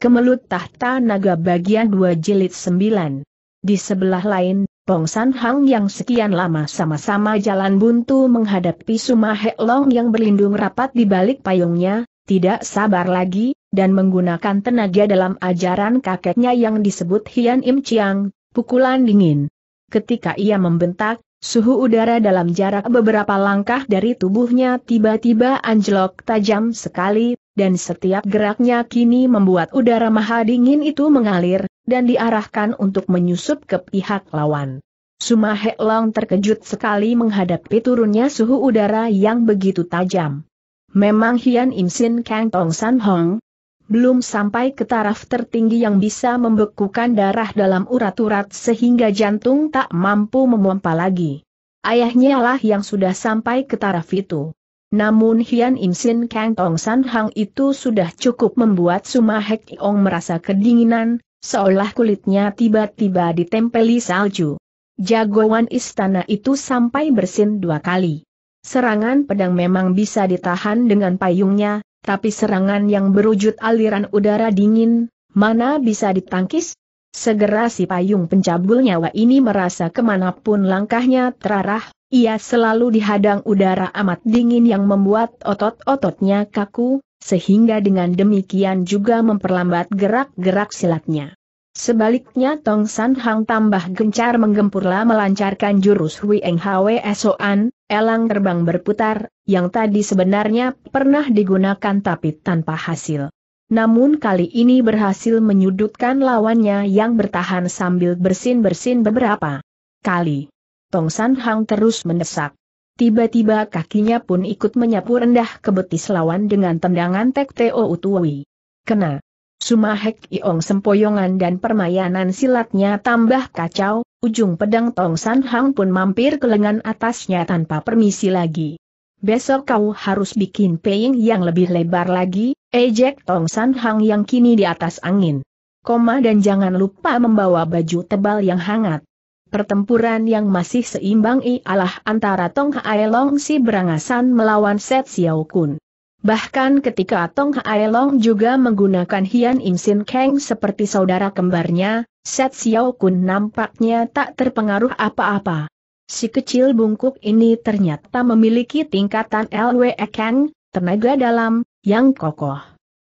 Kemelut Tahta Naga bagian 2 jilid 9. Di sebelah lain, Pong San Hang yang sekian lama sama-sama jalan buntu menghadapi Sumahek Long yang berlindung rapat di balik payungnya, tidak sabar lagi, dan menggunakan tenaga dalam ajaran kakeknya yang disebut Hian Im Chiang, pukulan dingin. Ketika ia membentak, suhu udara dalam jarak beberapa langkah dari tubuhnya tiba-tiba anjlok tajam sekali, dan setiap geraknya kini membuat udara maha dingin itu mengalir, dan diarahkan untuk menyusup ke pihak lawan. Sumahe Long terkejut sekali menghadapi turunnya suhu udara yang begitu tajam. Memang Hian Im Sin Kang Tong San Hong belum sampai ke taraf tertinggi yang bisa membekukan darah dalam urat-urat sehingga jantung tak mampu memompa lagi. Ayahnya lah yang sudah sampai ke taraf itu. Namun Hian Im Sin Kang Tong San Hang itu sudah cukup membuat Suma Hek Ong merasa kedinginan, seolah kulitnya tiba-tiba ditempeli salju. Jagoan istana itu sampai bersin dua kali. Serangan pedang memang bisa ditahan dengan payungnya, tapi serangan yang berwujud aliran udara dingin, mana bisa ditangkis? Segera si payung pencabul nyawa ini merasa kemanapun langkahnya terarah, ia selalu dihadang udara amat dingin yang membuat otot-ototnya kaku, sehingga dengan demikian juga memperlambat gerak-gerak silatnya. Sebaliknya Tong San Hang tambah gencar menggempurlah melancarkan jurus Hui Eng Hwe Soan, elang terbang berputar, yang tadi sebenarnya pernah digunakan tapi tanpa hasil. Namun kali ini berhasil menyudutkan lawannya yang bertahan sambil bersin-bersin beberapa kali. Tong San Hang terus mendesak. Tiba-tiba kakinya pun ikut menyapu rendah ke betis lawan dengan tendangan Tek Teo Utuwi. Kena. Sumahek Iong sempoyongan dan permainan silatnya tambah kacau, ujung pedang Tong San Hang pun mampir ke lengan atasnya tanpa permisi lagi. Besok kau harus bikin peying yang lebih lebar lagi, ejek Tong San Hang yang kini di atas angin. Koma dan jangan lupa membawa baju tebal yang hangat. Pertempuran yang masih seimbang ialah antara Tong Hae Long si berangasan melawan Set Xiao Kun. Bahkan ketika Tong Hae Long juga menggunakan Hian Im Sin Kang seperti saudara kembarnya, Set Xiao Kun nampaknya tak terpengaruh apa-apa. Si kecil bungkuk ini ternyata memiliki tingkatan LWE Kang, tenaga dalam, yang kokoh.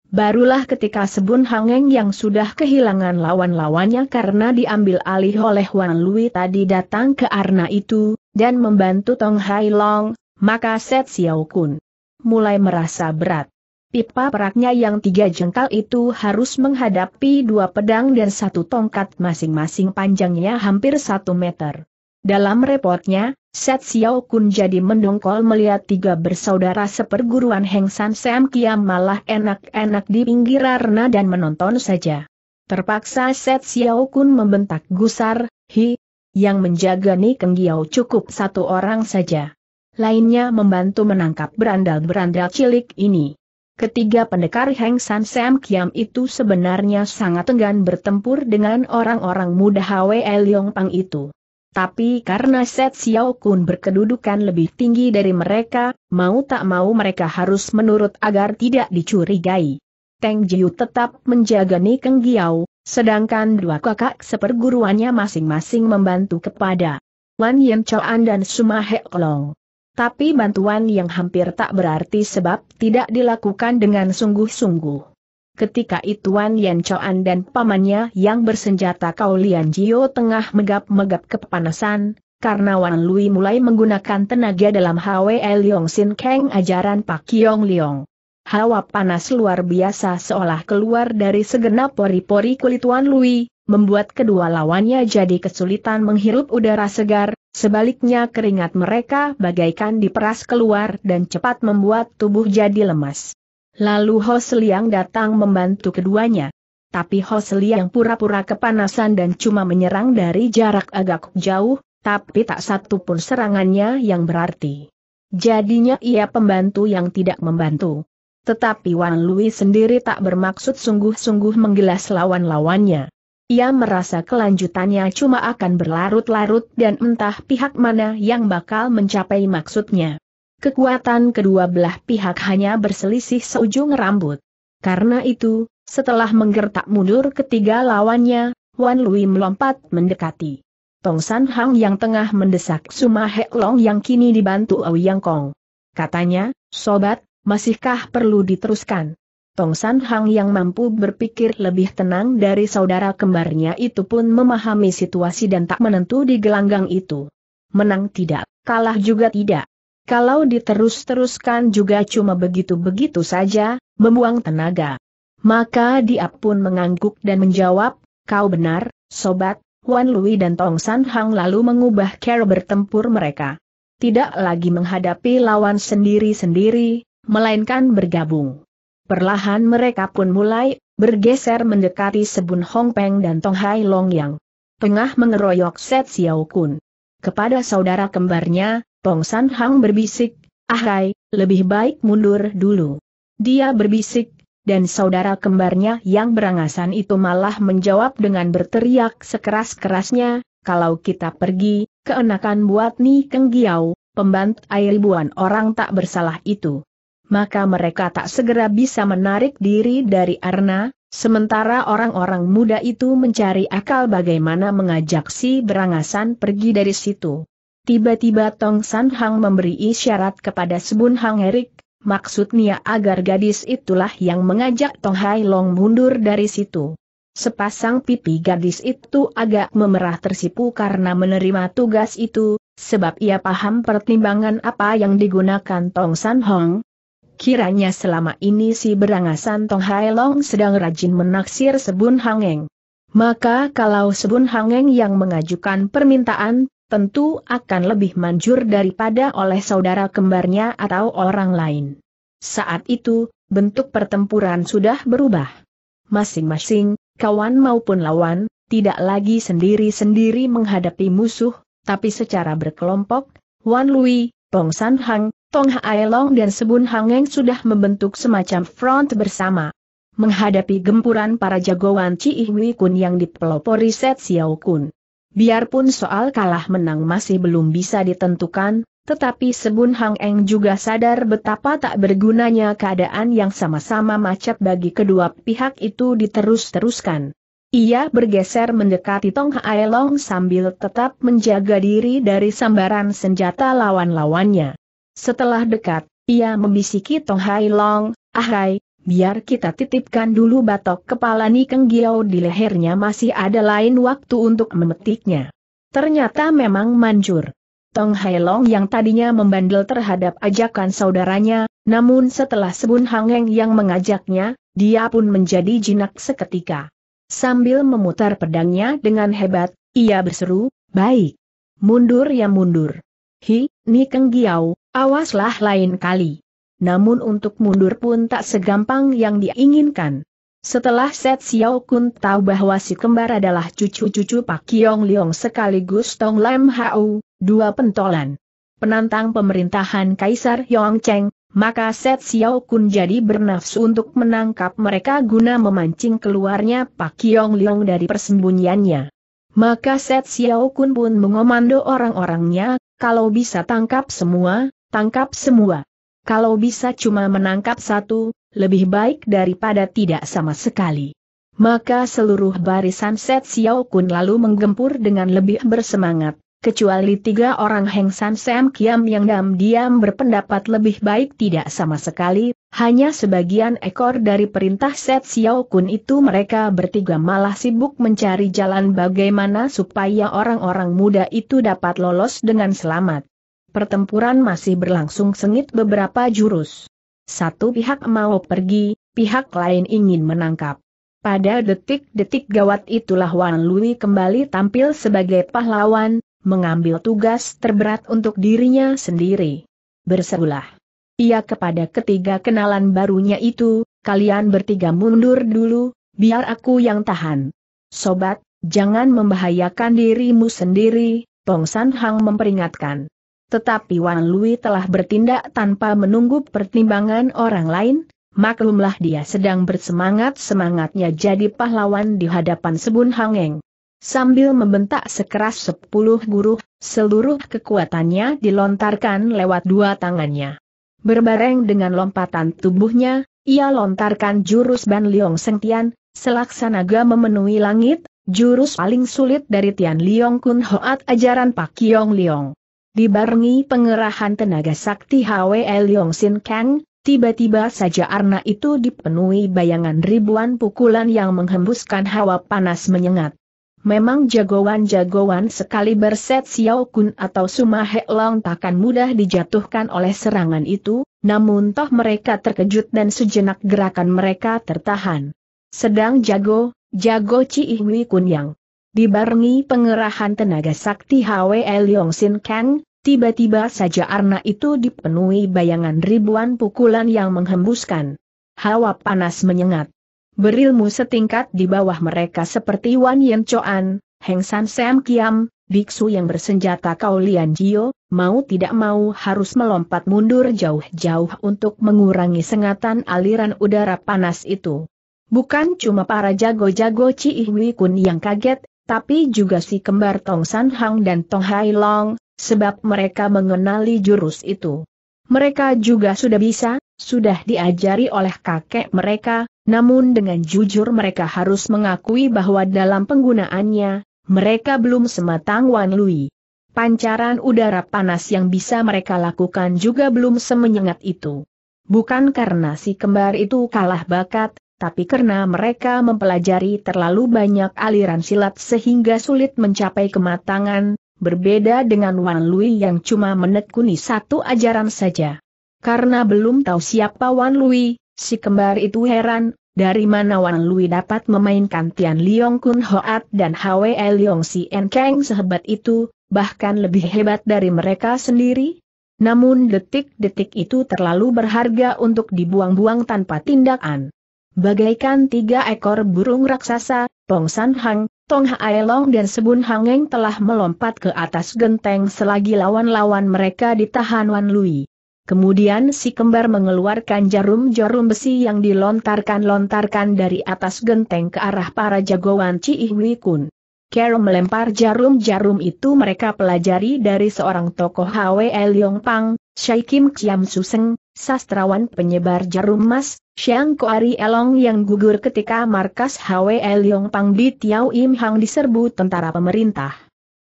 Barulah ketika Sebun Hangeng yang sudah kehilangan lawan-lawannya karena diambil alih oleh Wan Lui tadi datang ke arna itu, dan membantu Tong Hai Long, maka Set Xiao Kun mulai merasa berat. Pipa peraknya yang tiga jengkal itu harus menghadapi dua pedang dan satu tongkat masing-masing panjangnya hampir satu meter. Dalam repotnya, Set Xiao Kun jadi mendongkol melihat tiga bersaudara seperguruan Heng San Sam Kiam malah enak-enak di pinggir arena dan menonton saja. Terpaksa Set Xiao Kun membentak gusar, hi, yang menjaga Ni Keng Giao cukup satu orang saja. Lainnya membantu menangkap berandal-berandal cilik ini. Ketiga pendekar Heng San Sam Kiam itu sebenarnya sangat enggan bertempur dengan orang-orang muda Hwe Yong Pang itu. Tapi karena Set Xiao Kun berkedudukan lebih tinggi dari mereka, mau tak mau mereka harus menurut agar tidak dicurigai. Teng Jiu tetap menjaga Nikeng Giao, sedangkan dua kakak seperguruannya masing-masing membantu kepada Wan Yen Chuan dan Suma Hek Long. Tapi bantuan yang hampir tak berarti sebab tidak dilakukan dengan sungguh-sungguh. Ketika itu Wan Yan Choan dan pamannya yang bersenjata Kau Lian Jio tengah megap-megap kepanasan, karena Wan Lui mulai menggunakan tenaga dalam Hwe Leong Sin Kang ajaran Pak Kiong Leong. Hawa panas luar biasa seolah keluar dari segenap pori-pori kulit Wan Lui, membuat kedua lawannya jadi kesulitan menghirup udara segar, sebaliknya keringat mereka bagaikan diperas keluar dan cepat membuat tubuh jadi lemas. Lalu Ho Seliang datang membantu keduanya. Tapi Ho Seliang pura-pura kepanasan dan cuma menyerang dari jarak agak jauh, tapi tak satu pun serangannya yang berarti. Jadinya ia pembantu yang tidak membantu. Tetapi Wan Lui sendiri tak bermaksud sungguh-sungguh menggelas lawan-lawannya. Ia merasa kelanjutannya cuma akan berlarut-larut dan entah pihak mana yang bakal mencapai maksudnya kekuatan kedua belah pihak hanya berselisih seujung rambut. Karena itu, setelah menggertak mundur ketiga lawannya, Wan Lui melompat mendekati. Tong San Hang yang tengah mendesak Suma Hek Long yang kini dibantu Ouyang Kong. Katanya, Sobat, masihkah perlu diteruskan? Tong San Hang yang mampu berpikir lebih tenang dari saudara kembarnya itu pun memahami situasi dan tak menentu di gelanggang itu. Menang tidak, kalah juga tidak. Kalau diterus-teruskan juga cuma begitu-begitu saja, membuang tenaga. Maka dia pun mengangguk dan menjawab, kau benar, sobat, Wan Lui dan Tong San Hang lalu mengubah cara bertempur mereka. Tidak lagi menghadapi lawan sendiri-sendiri, melainkan bergabung. Perlahan mereka pun mulai bergeser mendekati Sebun Hong Peng dan Tong Hai Long yang tengah mengeroyok Set Xiao Kun. Kepada saudara kembarnya, Tong San Hang berbisik, Ah Rai, lebih baik mundur dulu. Dia berbisik, dan saudara kembarnya yang berangasan itu malah menjawab dengan berteriak sekeras-kerasnya, kalau kita pergi, keenakan buat Ni Keng pembantu air ribuan orang tak bersalah itu. Maka mereka tak segera bisa menarik diri dari Arna, sementara orang-orang muda itu mencari akal bagaimana mengajak si berangasan pergi dari situ. Tiba-tiba Tong San Hang memberi isyarat kepada Sebun Hang Erik, maksudnya agar gadis itulah yang mengajak Tong Hai Long mundur dari situ. Sepasang pipi gadis itu agak memerah tersipu karena menerima tugas itu, sebab ia paham pertimbangan apa yang digunakan Tong San Hong. Kiranya selama ini si berangasan Tong Hai Long sedang rajin menaksir Sebun Hangeng. Maka kalau Sebun Hangeng yang mengajukan permintaan, tentu akan lebih manjur daripada oleh saudara kembarnya atau orang lain. Saat itu, bentuk pertempuran sudah berubah. Masing-masing, kawan maupun lawan, tidak lagi sendiri-sendiri menghadapi musuh, tapi secara berkelompok, Wan Lui, Pong San Hang, Tong Hai Long dan Sebun Hangeng sudah membentuk semacam front bersama. Menghadapi gempuran para jagoan Ci Kun yang dipelopori Set Xiao Kun. Biarpun soal kalah menang masih belum bisa ditentukan, tetapi Sebun Hang Eng juga sadar betapa tak bergunanya keadaan yang sama-sama macet bagi kedua pihak itu diterus-teruskan. Ia bergeser mendekati Tong Hae Long sambil tetap menjaga diri dari sambaran senjata lawan-lawannya. Setelah dekat, ia membisiki Tong ah, Hai Long, Ahai, biar kita titipkan dulu batok kepala Nikeng giao di lehernya masih ada lain waktu untuk memetiknya. Ternyata memang manjur. Tong Hai Long yang tadinya membandel terhadap ajakan saudaranya, namun setelah Sebun Hangeng yang mengajaknya, dia pun menjadi jinak seketika. Sambil memutar pedangnya dengan hebat, ia berseru, baik. Mundur ya mundur. Hi, Nikeng Giau, awaslah lain kali namun untuk mundur pun tak segampang yang diinginkan. Setelah Set Xiao Kun tahu bahwa si kembar adalah cucu-cucu Pak Kiong Liong sekaligus Tong Lam Hau, dua pentolan. Penantang pemerintahan Kaisar Yong Cheng, maka Set Xiao Kun jadi bernafsu untuk menangkap mereka guna memancing keluarnya Pak Kiong Liong dari persembunyiannya. Maka Set Xiao Kun pun mengomando orang-orangnya, kalau bisa tangkap semua, tangkap semua. Kalau bisa cuma menangkap satu, lebih baik daripada tidak sama sekali. Maka seluruh barisan Set Xiao Kun lalu menggempur dengan lebih bersemangat, kecuali tiga orang Heng San Sam Kiam yang diam-diam berpendapat lebih baik tidak sama sekali, hanya sebagian ekor dari perintah Set Xiao Kun itu mereka bertiga malah sibuk mencari jalan bagaimana supaya orang-orang muda itu dapat lolos dengan selamat. Pertempuran masih berlangsung sengit beberapa jurus. Satu pihak mau pergi, pihak lain ingin menangkap. Pada detik-detik gawat itulah Wan Lui kembali tampil sebagai pahlawan, mengambil tugas terberat untuk dirinya sendiri. Berserulah. Ia kepada ketiga kenalan barunya itu, kalian bertiga mundur dulu, biar aku yang tahan. Sobat, jangan membahayakan dirimu sendiri, Tong San Hang memperingatkan. Tetapi Wan Lui telah bertindak tanpa menunggu pertimbangan orang lain, maklumlah dia sedang bersemangat-semangatnya jadi pahlawan di hadapan Sebun Hangeng. Sambil membentak sekeras sepuluh guru, seluruh kekuatannya dilontarkan lewat dua tangannya. Berbareng dengan lompatan tubuhnya, ia lontarkan jurus Ban Liong Sengtian, selaksanaga memenuhi langit, jurus paling sulit dari Tian Liong Kun Hoat ajaran Pak Kiong Liong dibarengi pengerahan tenaga sakti Hwe Leong Sin Kang, tiba-tiba saja arna itu dipenuhi bayangan ribuan pukulan yang menghembuskan hawa panas menyengat. Memang jagoan-jagoan sekali berset Xiao Kun atau Suma He Long takkan mudah dijatuhkan oleh serangan itu, namun toh mereka terkejut dan sejenak gerakan mereka tertahan. Sedang jago, jago Ci Kun yang dibarengi pengerahan tenaga sakti Hwe Yong Sin Kang, tiba-tiba saja arna itu dipenuhi bayangan ribuan pukulan yang menghembuskan. Hawa panas menyengat. Berilmu setingkat di bawah mereka seperti Wan Yen Choan, Heng San Sam Kiam, biksu yang bersenjata Kau Lian Jio, mau tidak mau harus melompat mundur jauh-jauh untuk mengurangi sengatan aliran udara panas itu. Bukan cuma para jago-jago Cihui Kun yang kaget, tapi juga si kembar Tong San Hang dan Tong Hai Long, sebab mereka mengenali jurus itu. Mereka juga sudah bisa, sudah diajari oleh kakek mereka, namun dengan jujur mereka harus mengakui bahwa dalam penggunaannya, mereka belum sematang Wan Lui. Pancaran udara panas yang bisa mereka lakukan juga belum semenyengat itu. Bukan karena si kembar itu kalah bakat, tapi karena mereka mempelajari terlalu banyak aliran silat sehingga sulit mencapai kematangan, berbeda dengan Wan Lui yang cuma menekuni satu ajaran saja. Karena belum tahu siapa Wan Lui, si kembar itu heran, dari mana Wan Lui dapat memainkan Tian Liong Kun Hoat dan Hwe Liong En Kang sehebat itu, bahkan lebih hebat dari mereka sendiri? Namun detik-detik itu terlalu berharga untuk dibuang-buang tanpa tindakan. Bagaikan tiga ekor burung raksasa, Tong San Hang, Tong Hai Long dan Sebun Hangeng telah melompat ke atas genteng selagi lawan-lawan mereka ditahan Wan Lui. Kemudian si kembar mengeluarkan jarum-jarum besi yang dilontarkan-lontarkan dari atas genteng ke arah para jagoan Ci Hui Kun. Carol melempar jarum-jarum itu mereka pelajari dari seorang tokoh Hwe Yong Pang, Shai Kim Chiam Suseng, sastrawan penyebar jarum emas, Xiang Kuari Elong yang gugur ketika markas HWE Liong Pang di Tiao Im Hang diserbu tentara pemerintah.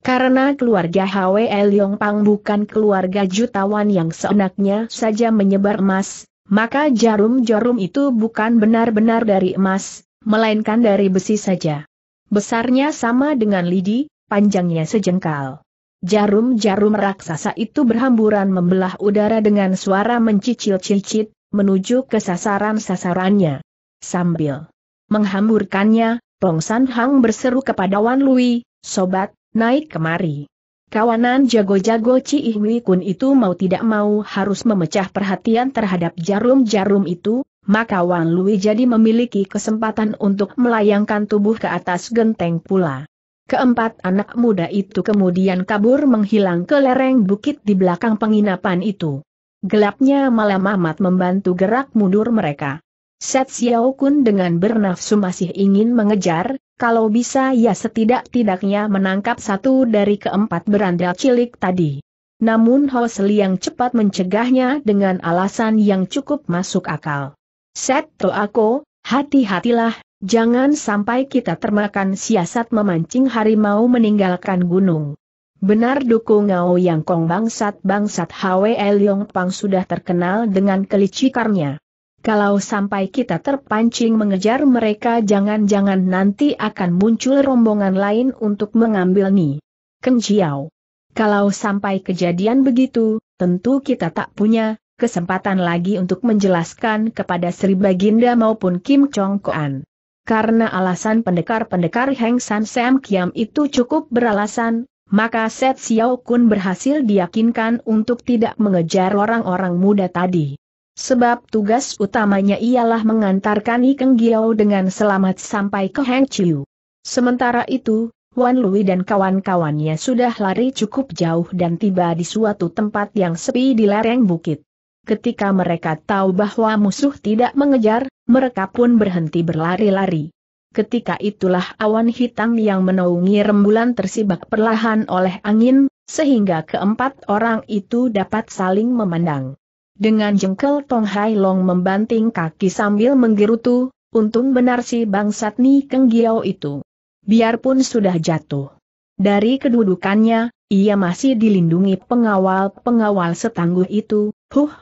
Karena keluarga HWE Liong Pang bukan keluarga jutawan yang seenaknya saja menyebar emas, maka jarum-jarum itu bukan benar-benar dari emas, melainkan dari besi saja. Besarnya sama dengan lidi, panjangnya sejengkal. Jarum-jarum raksasa itu berhamburan membelah udara dengan suara mencicil-cicit, menuju ke sasaran-sasarannya. Sambil menghamburkannya, Tong San Hang berseru kepada Wan Lui, Sobat, naik kemari. Kawanan jago-jago Ci Hui Kun itu mau tidak mau harus memecah perhatian terhadap jarum-jarum itu, maka Wan Lui jadi memiliki kesempatan untuk melayangkan tubuh ke atas genteng pula. Keempat anak muda itu kemudian kabur menghilang ke lereng bukit di belakang penginapan itu. Gelapnya malam amat membantu gerak mundur mereka. Set Xiao Kun dengan bernafsu masih ingin mengejar, kalau bisa ya setidak-tidaknya menangkap satu dari keempat beranda cilik tadi. Namun Ho Liang cepat mencegahnya dengan alasan yang cukup masuk akal. Set Toako, hati-hatilah, Jangan sampai kita termakan siasat memancing harimau meninggalkan gunung. Benar Duku Ngao Yang Kong bangsat-bangsat Hwe Leong Pang sudah terkenal dengan kelicikarnya. Kalau sampai kita terpancing mengejar mereka jangan-jangan nanti akan muncul rombongan lain untuk mengambil Ni. Kenjiao. Kalau sampai kejadian begitu, tentu kita tak punya kesempatan lagi untuk menjelaskan kepada Sri Baginda maupun Kim Chong Koan. Karena alasan pendekar-pendekar Heng San Sam Kiam itu cukup beralasan, maka Set Xiao Kun berhasil diyakinkan untuk tidak mengejar orang-orang muda tadi. Sebab tugas utamanya ialah mengantarkan Ikeng Giao dengan selamat sampai ke Heng Chiu. Sementara itu, Wan Lui dan kawan-kawannya sudah lari cukup jauh dan tiba di suatu tempat yang sepi di lereng bukit. Ketika mereka tahu bahwa musuh tidak mengejar, mereka pun berhenti berlari-lari. Ketika itulah awan hitam yang menaungi rembulan tersibak perlahan oleh angin, sehingga keempat orang itu dapat saling memandang. Dengan jengkel Tong Hai Long membanting kaki sambil menggerutu, untung benar si bangsat Ni Keng Giao itu. Biarpun sudah jatuh. Dari kedudukannya, ia masih dilindungi pengawal-pengawal setangguh itu, huh,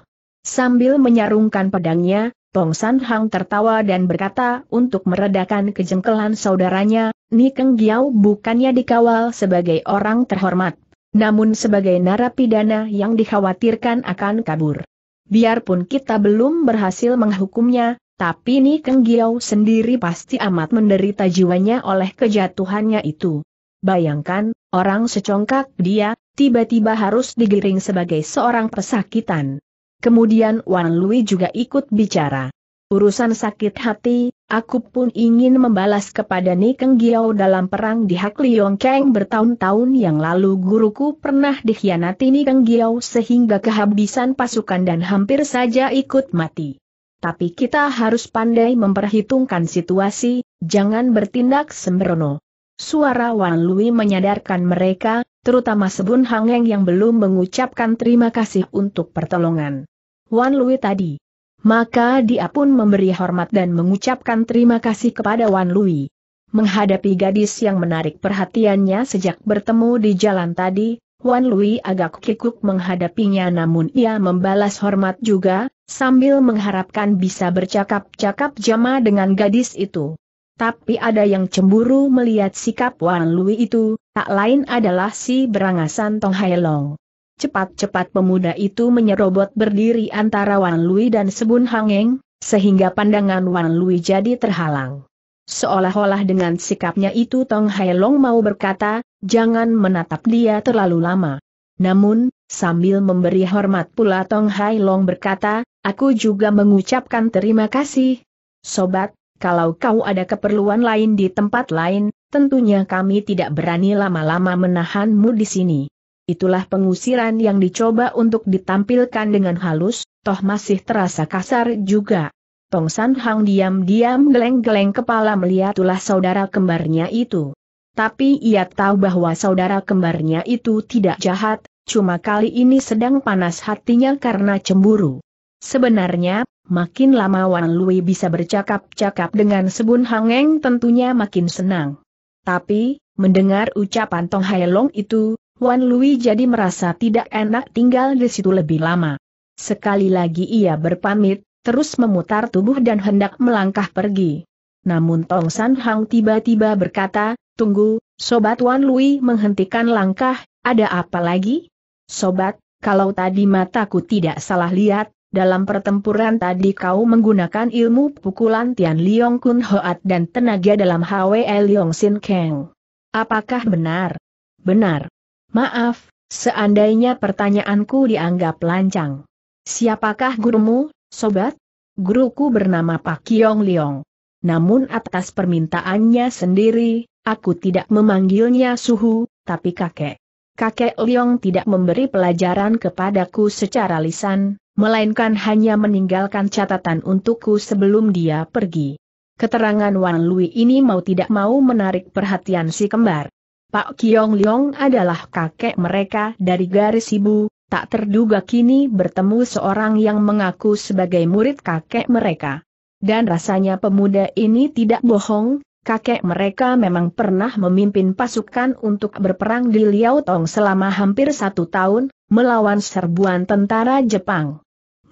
Sambil menyarungkan pedangnya, Tong San Hang tertawa dan berkata untuk meredakan kejengkelan saudaranya, Ni Keng Giao bukannya dikawal sebagai orang terhormat, namun sebagai narapidana yang dikhawatirkan akan kabur. Biarpun kita belum berhasil menghukumnya, tapi Ni Keng Giao sendiri pasti amat menderita jiwanya oleh kejatuhannya itu. Bayangkan, orang secongkak dia, tiba-tiba harus digiring sebagai seorang pesakitan. Kemudian Wan Lui juga ikut bicara. Urusan sakit hati, aku pun ingin membalas kepada Nikeng Giao dalam perang di Hak Liong Keng bertahun-tahun yang lalu guruku pernah dikhianati Nikeng Giao sehingga kehabisan pasukan dan hampir saja ikut mati. Tapi kita harus pandai memperhitungkan situasi, jangan bertindak sembrono. Suara Wan Lui menyadarkan mereka, terutama Sebun Hangeng yang belum mengucapkan terima kasih untuk pertolongan. Wan Lui tadi. Maka dia pun memberi hormat dan mengucapkan terima kasih kepada Wan Lui. Menghadapi gadis yang menarik perhatiannya sejak bertemu di jalan tadi, Wan Lui agak kikuk menghadapinya namun ia membalas hormat juga, sambil mengharapkan bisa bercakap-cakap jama dengan gadis itu. Tapi ada yang cemburu melihat sikap Wan Lui itu, tak lain adalah si berangasan Tong Hai Long. Cepat-cepat pemuda itu menyerobot berdiri antara Wan Lui dan Sebun Hangeng, sehingga pandangan Wan Lui jadi terhalang. Seolah-olah dengan sikapnya itu Tong Hai Long mau berkata, jangan menatap dia terlalu lama. Namun, sambil memberi hormat pula Tong Hai Long berkata, aku juga mengucapkan terima kasih. Sobat, kalau kau ada keperluan lain di tempat lain, tentunya kami tidak berani lama-lama menahanmu di sini. Itulah pengusiran yang dicoba untuk ditampilkan dengan halus, toh masih terasa kasar juga. Tong San Hang diam-diam geleng-geleng kepala melihat ulah saudara kembarnya itu. Tapi ia tahu bahwa saudara kembarnya itu tidak jahat, cuma kali ini sedang panas hatinya karena cemburu. Sebenarnya, Makin lama Wan Lui bisa bercakap-cakap dengan Sebun Hangeng tentunya makin senang. Tapi, mendengar ucapan Tong Hai Long itu, Wan Lui jadi merasa tidak enak tinggal di situ lebih lama. Sekali lagi ia berpamit, terus memutar tubuh dan hendak melangkah pergi. Namun Tong San Hang tiba-tiba berkata, Tunggu, Sobat Wan Lui menghentikan langkah, ada apa lagi? Sobat, kalau tadi mataku tidak salah lihat, dalam pertempuran tadi kau menggunakan ilmu pukulan Tian Liong Kun Hoat dan tenaga dalam Hwe Liong Sin Kang. Apakah benar? Benar. Maaf, seandainya pertanyaanku dianggap lancang. Siapakah gurumu, sobat? Guruku bernama Pak Kiong Liong. Namun atas permintaannya sendiri, aku tidak memanggilnya suhu, tapi kakek. Kakek Liong tidak memberi pelajaran kepadaku secara lisan, melainkan hanya meninggalkan catatan untukku sebelum dia pergi. Keterangan Wan Lui ini mau tidak mau menarik perhatian si kembar. Pak Kiong Leong adalah kakek mereka dari garis ibu, tak terduga kini bertemu seorang yang mengaku sebagai murid kakek mereka. Dan rasanya pemuda ini tidak bohong, kakek mereka memang pernah memimpin pasukan untuk berperang di Liao Tong selama hampir satu tahun, melawan serbuan tentara Jepang.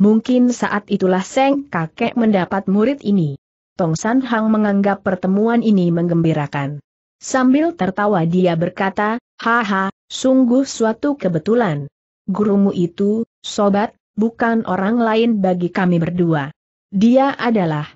Mungkin saat itulah Seng kakek mendapat murid ini. Tong San Hang menganggap pertemuan ini menggembirakan. Sambil tertawa dia berkata, Haha, sungguh suatu kebetulan. Gurumu itu, sobat, bukan orang lain bagi kami berdua. Dia adalah.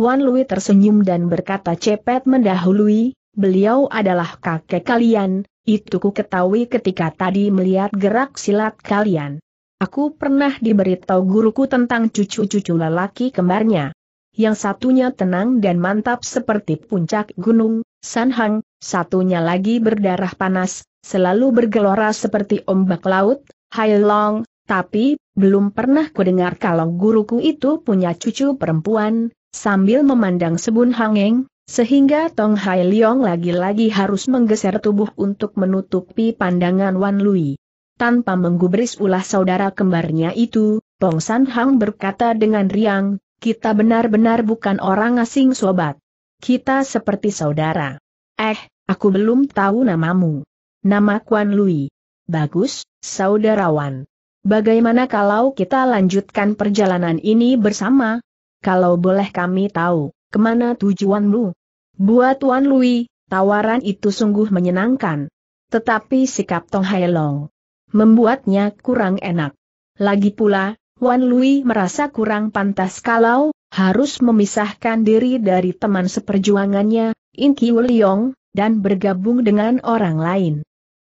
Wan Lui tersenyum dan berkata cepet mendahului, beliau adalah kakek kalian, itu ku ketahui ketika tadi melihat gerak silat kalian. Aku pernah diberitahu guruku tentang cucu-cucu lelaki kembarnya. Yang satunya tenang dan mantap seperti puncak gunung, Sanhang, satunya lagi berdarah panas, selalu bergelora seperti ombak laut, Hai Long. tapi, belum pernah kudengar kalau guruku itu punya cucu perempuan, sambil memandang Sebun Hangeng, sehingga Tong Hai Leong lagi-lagi harus menggeser tubuh untuk menutupi pandangan Wan Lui. Tanpa menggubris ulah saudara kembarnya itu, Pong San Hang berkata dengan riang, kita benar-benar bukan orang asing sobat. Kita seperti saudara. Eh, aku belum tahu namamu. Nama Kuan Lui. Bagus, saudarawan. Bagaimana kalau kita lanjutkan perjalanan ini bersama? Kalau boleh kami tahu, kemana tujuanmu? Buat Tuan Lui, tawaran itu sungguh menyenangkan. Tetapi sikap Tong Hai Long, membuatnya kurang enak. Lagi pula, Wan Lui merasa kurang pantas kalau harus memisahkan diri dari teman seperjuangannya, In Kiu Liong, dan bergabung dengan orang lain.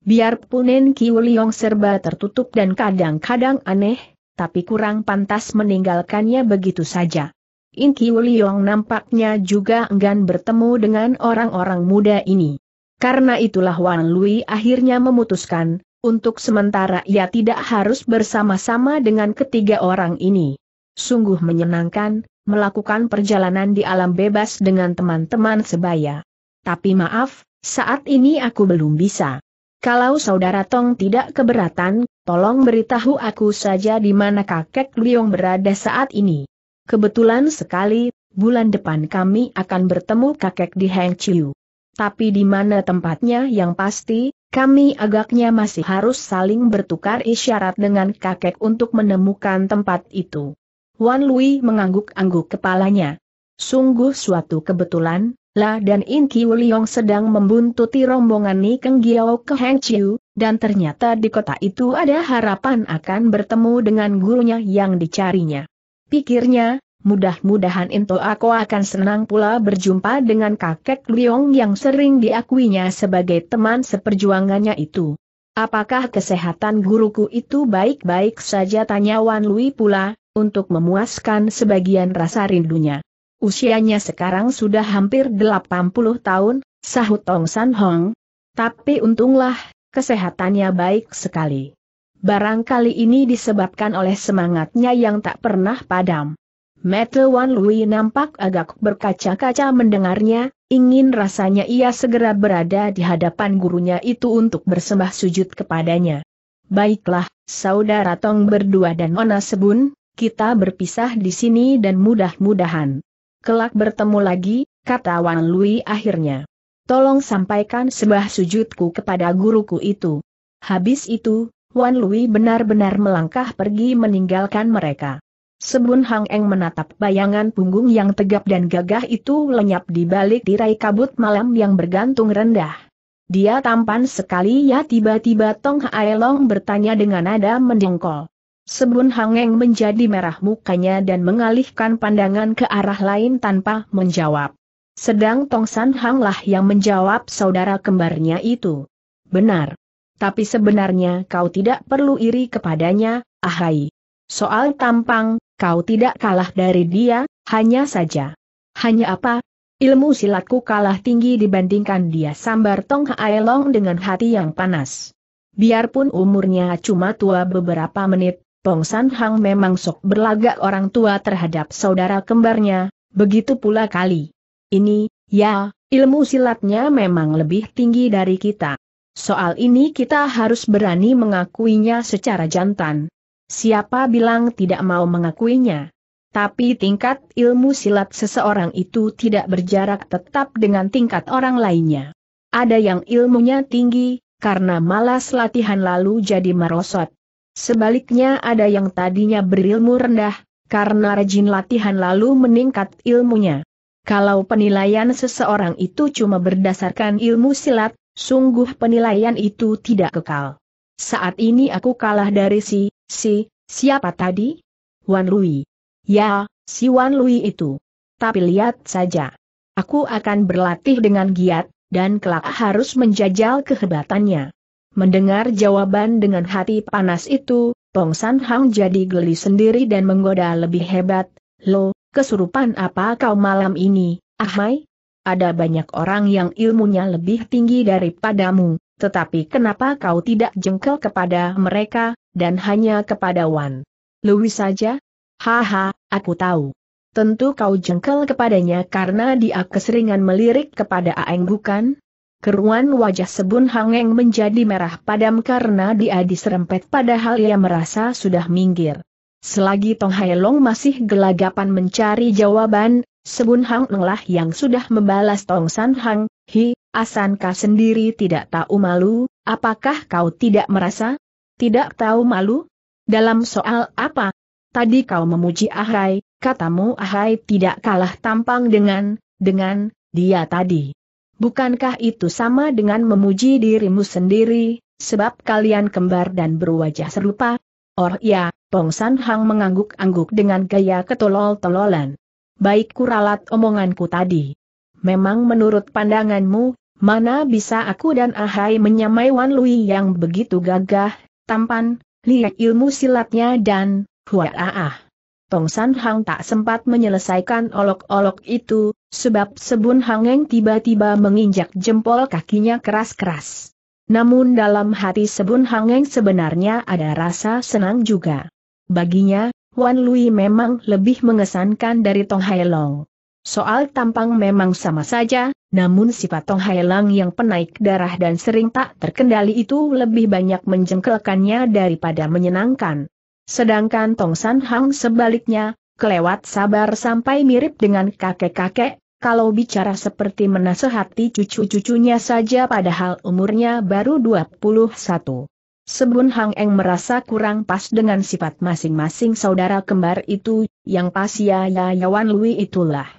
Biarpun In Liong serba tertutup dan kadang-kadang aneh, tapi kurang pantas meninggalkannya begitu saja. In Kiu Liong nampaknya juga enggan bertemu dengan orang-orang muda ini. Karena itulah Wan Lui akhirnya memutuskan, untuk sementara ia tidak harus bersama-sama dengan ketiga orang ini. Sungguh menyenangkan, melakukan perjalanan di alam bebas dengan teman-teman sebaya. Tapi maaf, saat ini aku belum bisa. Kalau saudara Tong tidak keberatan, tolong beritahu aku saja di mana kakek Liong berada saat ini. Kebetulan sekali, bulan depan kami akan bertemu kakek di Chiu. Tapi di mana tempatnya yang pasti, kami agaknya masih harus saling bertukar isyarat dengan kakek untuk menemukan tempat itu. Wan Lui mengangguk-angguk kepalanya. Sungguh suatu kebetulan, La dan In Kiu Liong sedang membuntuti rombongan Ni Keng Giao ke Heng Chiu, dan ternyata di kota itu ada harapan akan bertemu dengan gurunya yang dicarinya. Pikirnya, Mudah-mudahan Into aku akan senang pula berjumpa dengan kakek Liong yang sering diakuinya sebagai teman seperjuangannya itu. Apakah kesehatan guruku itu baik-baik saja tanya Wan Lui pula, untuk memuaskan sebagian rasa rindunya. Usianya sekarang sudah hampir 80 tahun, sahut Tong San Hong. Tapi untunglah, kesehatannya baik sekali. Barangkali ini disebabkan oleh semangatnya yang tak pernah padam. Mata Wan Lui nampak agak berkaca-kaca mendengarnya, ingin rasanya ia segera berada di hadapan gurunya itu untuk bersembah sujud kepadanya. Baiklah, saudara Tong berdua dan Ona Sebun, kita berpisah di sini dan mudah-mudahan. Kelak bertemu lagi, kata Wan Lui akhirnya. Tolong sampaikan sembah sujudku kepada guruku itu. Habis itu, Wan Lui benar-benar melangkah pergi meninggalkan mereka. Sebun Hang Eng menatap bayangan punggung yang tegap dan gagah itu lenyap di balik tirai kabut malam yang bergantung rendah. Dia tampan sekali ya tiba-tiba Tong Long bertanya dengan nada mendengkol. Sebun Hang Eng menjadi merah mukanya dan mengalihkan pandangan ke arah lain tanpa menjawab. Sedang Tong San Hang lah yang menjawab saudara kembarnya itu. Benar. Tapi sebenarnya kau tidak perlu iri kepadanya, ahai. Soal tampang, Kau tidak kalah dari dia, hanya saja. Hanya apa? Ilmu silatku kalah tinggi dibandingkan dia sambar Tong Haelong dengan hati yang panas. Biarpun umurnya cuma tua beberapa menit, Pong San Hang memang sok berlagak orang tua terhadap saudara kembarnya, begitu pula kali. Ini, ya, ilmu silatnya memang lebih tinggi dari kita. Soal ini kita harus berani mengakuinya secara jantan. Siapa bilang tidak mau mengakuinya? Tapi tingkat ilmu silat seseorang itu tidak berjarak tetap dengan tingkat orang lainnya. Ada yang ilmunya tinggi, karena malas latihan lalu jadi merosot. Sebaliknya ada yang tadinya berilmu rendah, karena rajin latihan lalu meningkat ilmunya. Kalau penilaian seseorang itu cuma berdasarkan ilmu silat, sungguh penilaian itu tidak kekal. Saat ini aku kalah dari si Si, siapa tadi? Wan Lui. Ya, si Wan Lui itu. Tapi lihat saja. Aku akan berlatih dengan giat, dan kelak harus menjajal kehebatannya. Mendengar jawaban dengan hati panas itu, Tong San Hang jadi geli sendiri dan menggoda lebih hebat. Lo, kesurupan apa kau malam ini, ahai? Ada banyak orang yang ilmunya lebih tinggi daripadamu, tetapi kenapa kau tidak jengkel kepada mereka, dan hanya kepada Wan. Louis saja? Haha, aku tahu. Tentu kau jengkel kepadanya karena dia keseringan melirik kepada Aeng bukan? Keruan wajah Sebun Hangeng menjadi merah padam karena dia diserempet padahal ia merasa sudah minggir. Selagi Tong Hai Long masih gelagapan mencari jawaban, Sebun Hang lah yang sudah membalas Tong San Hang, Hi, asankah sendiri tidak tahu malu, apakah kau tidak merasa? Tidak tahu malu? Dalam soal apa? Tadi kau memuji Ahai, katamu Ahai tidak kalah tampang dengan, dengan, dia tadi. Bukankah itu sama dengan memuji dirimu sendiri, sebab kalian kembar dan berwajah serupa? Or ya, Pong San Hang mengangguk-angguk dengan gaya ketolol-tololan. Baik kuralat omonganku tadi. Memang menurut pandanganmu, mana bisa aku dan Ahai menyamai Wan Lui yang begitu gagah, tampan, lihat ilmu silatnya dan, huaaah. Tong San Hang tak sempat menyelesaikan olok-olok itu, sebab Sebun Hangeng tiba-tiba menginjak jempol kakinya keras-keras. Namun dalam hati Sebun Hangeng sebenarnya ada rasa senang juga. Baginya, Wan Lui memang lebih mengesankan dari Tong Hai Long. Soal tampang memang sama saja, namun sifat Tong Hailang yang penaik darah dan sering tak terkendali itu lebih banyak menjengkelkannya daripada menyenangkan. Sedangkan Tong San Hang sebaliknya, kelewat sabar sampai mirip dengan kakek-kakek, kalau bicara seperti menasehati cucu-cucunya saja padahal umurnya baru 21. Sebun Hang Eng merasa kurang pas dengan sifat masing-masing saudara kembar itu, yang pas ya Yawan ya Lui itulah.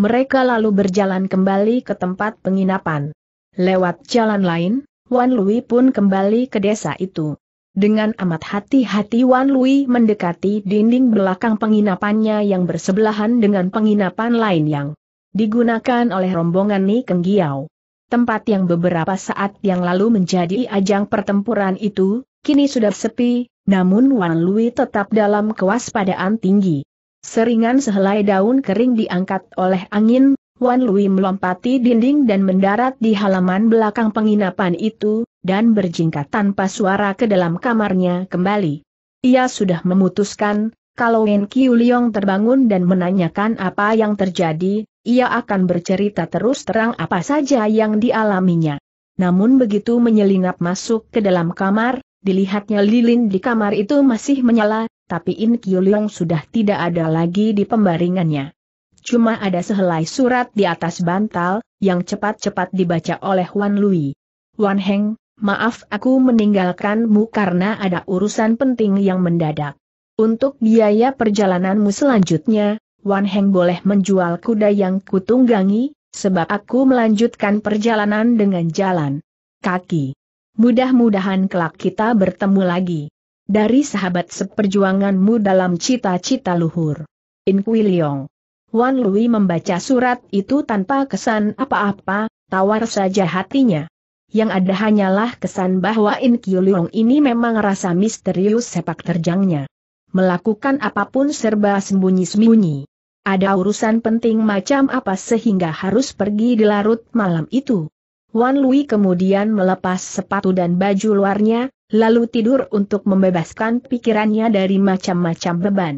Mereka lalu berjalan kembali ke tempat penginapan. Lewat jalan lain, Wan Lui pun kembali ke desa itu. Dengan amat hati-hati Wan Lui mendekati dinding belakang penginapannya yang bersebelahan dengan penginapan lain yang digunakan oleh rombongan Ni Kenggiao. Tempat yang beberapa saat yang lalu menjadi ajang pertempuran itu, kini sudah sepi, namun Wan Lui tetap dalam kewaspadaan tinggi. Seringan sehelai daun kering diangkat oleh angin, Wan Lui melompati dinding dan mendarat di halaman belakang penginapan itu, dan berjingkat tanpa suara ke dalam kamarnya kembali. Ia sudah memutuskan, kalau Wen Kiu Liong terbangun dan menanyakan apa yang terjadi, ia akan bercerita terus terang apa saja yang dialaminya. Namun begitu menyelinap masuk ke dalam kamar, dilihatnya lilin di kamar itu masih menyala, tapi In Kiuliong sudah tidak ada lagi di pembaringannya. Cuma ada sehelai surat di atas bantal, yang cepat-cepat dibaca oleh Wan Lui. Wan Heng, maaf aku meninggalkanmu karena ada urusan penting yang mendadak. Untuk biaya perjalananmu selanjutnya, Wan Heng boleh menjual kuda yang kutunggangi, sebab aku melanjutkan perjalanan dengan jalan kaki. Mudah-mudahan kelak kita bertemu lagi. Dari sahabat seperjuanganmu dalam cita-cita luhur. In Kui Leong. Wan Lui membaca surat itu tanpa kesan apa-apa, tawar saja hatinya. Yang ada hanyalah kesan bahwa In Kyulong ini memang rasa misterius sepak terjangnya. Melakukan apapun serba sembunyi-sembunyi. Ada urusan penting macam apa sehingga harus pergi di larut malam itu. Wan Lui kemudian melepas sepatu dan baju luarnya, lalu tidur untuk membebaskan pikirannya dari macam-macam beban.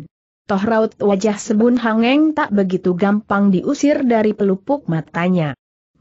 Toh raut wajah Sebun Hangeng tak begitu gampang diusir dari pelupuk matanya.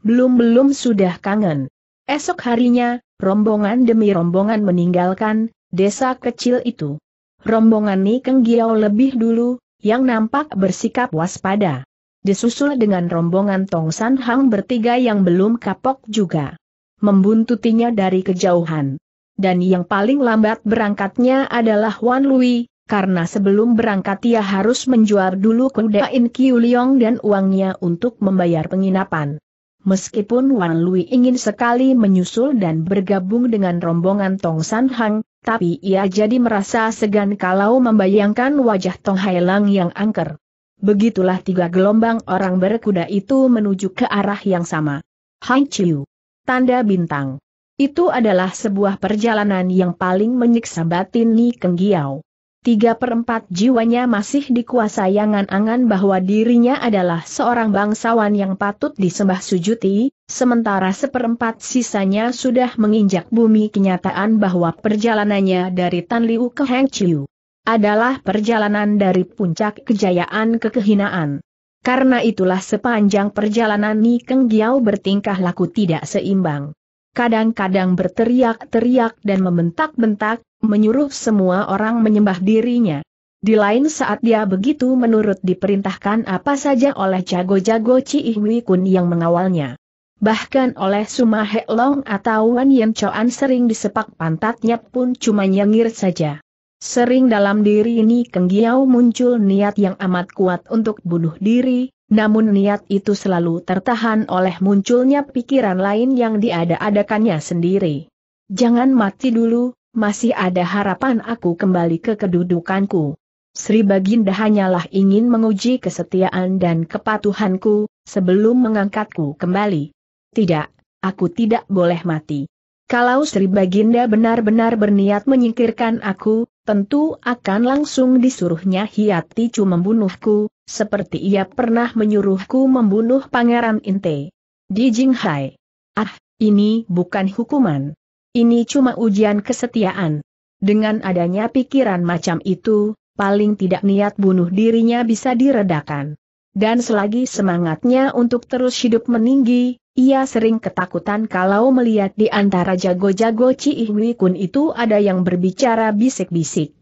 Belum-belum sudah kangen. Esok harinya, rombongan demi rombongan meninggalkan desa kecil itu. Rombongan Ni Keng lebih dulu, yang nampak bersikap waspada. Disusul dengan rombongan Tong San Hang bertiga yang belum kapok juga. Membuntutinya dari kejauhan dan yang paling lambat berangkatnya adalah Wan Lui, karena sebelum berangkat ia harus menjual dulu kuda In Kiu Liong dan uangnya untuk membayar penginapan. Meskipun Wan Lui ingin sekali menyusul dan bergabung dengan rombongan Tong San Hang, tapi ia jadi merasa segan kalau membayangkan wajah Tong Hai Lang yang angker. Begitulah tiga gelombang orang berkuda itu menuju ke arah yang sama. Hai Chiu! Tanda bintang. Itu adalah sebuah perjalanan yang paling menyiksa batin Ni Kenggiao. Tiga perempat jiwanya masih dikuasai angan-angan bahwa dirinya adalah seorang bangsawan yang patut disembah sujuti, sementara seperempat sisanya sudah menginjak bumi kenyataan bahwa perjalanannya dari Tanliu ke Chiu adalah perjalanan dari puncak kejayaan ke kehinaan. Karena itulah sepanjang perjalanan Ni Keng Giao bertingkah laku tidak seimbang kadang-kadang berteriak-teriak dan membentak-bentak, menyuruh semua orang menyembah dirinya. Di lain saat dia begitu menurut diperintahkan apa saja oleh jago-jago Ciiwi Kun yang mengawalnya. Bahkan oleh Sumahe Long atau Wan Yen Choan sering disepak pantatnya pun cuma nyengir saja. Sering dalam diri ini Keng Giau muncul niat yang amat kuat untuk bunuh diri, namun niat itu selalu tertahan oleh munculnya pikiran lain yang diada-adakannya sendiri. Jangan mati dulu, masih ada harapan aku kembali ke kedudukanku. Sri Baginda hanyalah ingin menguji kesetiaan dan kepatuhanku, sebelum mengangkatku kembali. Tidak, aku tidak boleh mati. Kalau Sri Baginda benar-benar berniat menyingkirkan aku, tentu akan langsung disuruhnya hiati cuma membunuhku, seperti ia pernah menyuruhku membunuh Pangeran Inte. Di Jinghai. Ah, ini bukan hukuman. Ini cuma ujian kesetiaan. Dengan adanya pikiran macam itu, paling tidak niat bunuh dirinya bisa diredakan. Dan selagi semangatnya untuk terus hidup meninggi, ia sering ketakutan kalau melihat di antara jago-jago Ciihui Kun itu ada yang berbicara bisik-bisik.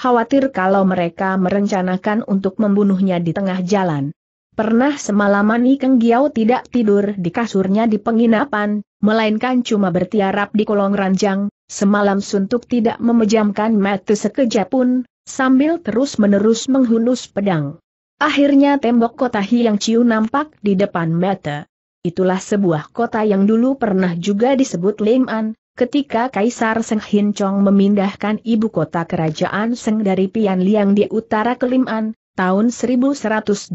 Khawatir kalau mereka merencanakan untuk membunuhnya di tengah jalan. Pernah semalaman Ikeng giao tidak tidur di kasurnya di penginapan, melainkan cuma bertiarap di kolong ranjang, semalam suntuk tidak memejamkan mata sekejap pun, sambil terus-menerus menghunus pedang. Akhirnya tembok kota Hiang Ciu nampak di depan mata. Itulah sebuah kota yang dulu pernah juga disebut Liman, ketika Kaisar Seng Hin Chong memindahkan ibu kota kerajaan Seng dari Pianliang di utara ke Liman, tahun 1126,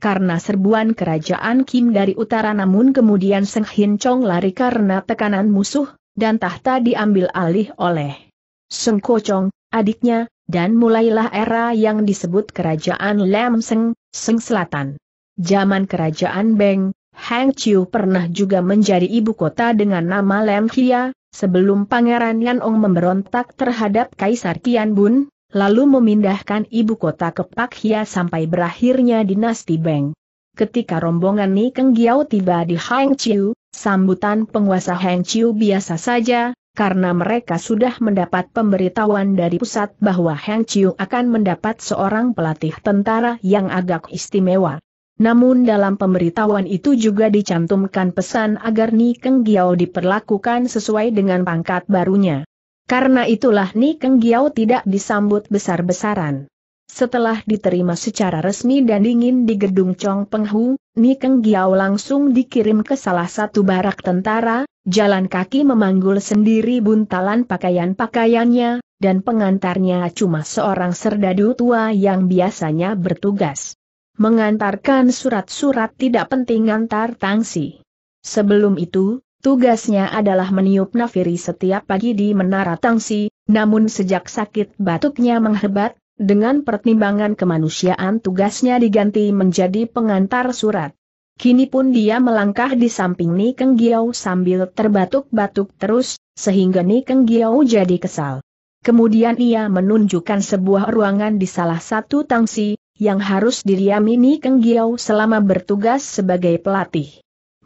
karena serbuan kerajaan Kim dari utara namun kemudian Seng Hin Chong lari karena tekanan musuh, dan tahta diambil alih oleh Seng Chong, adiknya, dan mulailah era yang disebut kerajaan Lam Seng, Seng Selatan. Zaman kerajaan Beng, Hangzhou pernah juga menjadi ibu kota dengan nama Lemhia, sebelum Pangeran Yan Ong memberontak terhadap Kaisar Qian Bun, lalu memindahkan ibu kota ke Pakhia sampai berakhirnya dinasti Beng. Ketika rombongan Ni Keng Giao tiba di Hangzhou, sambutan penguasa Hangzhou biasa saja, karena mereka sudah mendapat pemberitahuan dari pusat bahwa Hang Chiu akan mendapat seorang pelatih tentara yang agak istimewa. Namun dalam pemberitahuan itu juga dicantumkan pesan agar Ni Keng Giao diperlakukan sesuai dengan pangkat barunya. Karena itulah Ni Keng Giao tidak disambut besar-besaran. Setelah diterima secara resmi dan dingin di gedung Chong Penghu, Ni Keng Giao langsung dikirim ke salah satu barak tentara, jalan kaki memanggul sendiri buntalan pakaian-pakaiannya, dan pengantarnya cuma seorang serdadu tua yang biasanya bertugas mengantarkan surat-surat tidak penting antar tangsi. Sebelum itu, tugasnya adalah meniup nafiri setiap pagi di menara tangsi, namun sejak sakit batuknya menghebat, dengan pertimbangan kemanusiaan tugasnya diganti menjadi pengantar surat. Kini pun dia melangkah di samping Ni Keng Giau sambil terbatuk-batuk terus, sehingga Ni Keng Giau jadi kesal. Kemudian ia menunjukkan sebuah ruangan di salah satu tangsi, yang harus diriami Ni Keng Giau selama bertugas sebagai pelatih.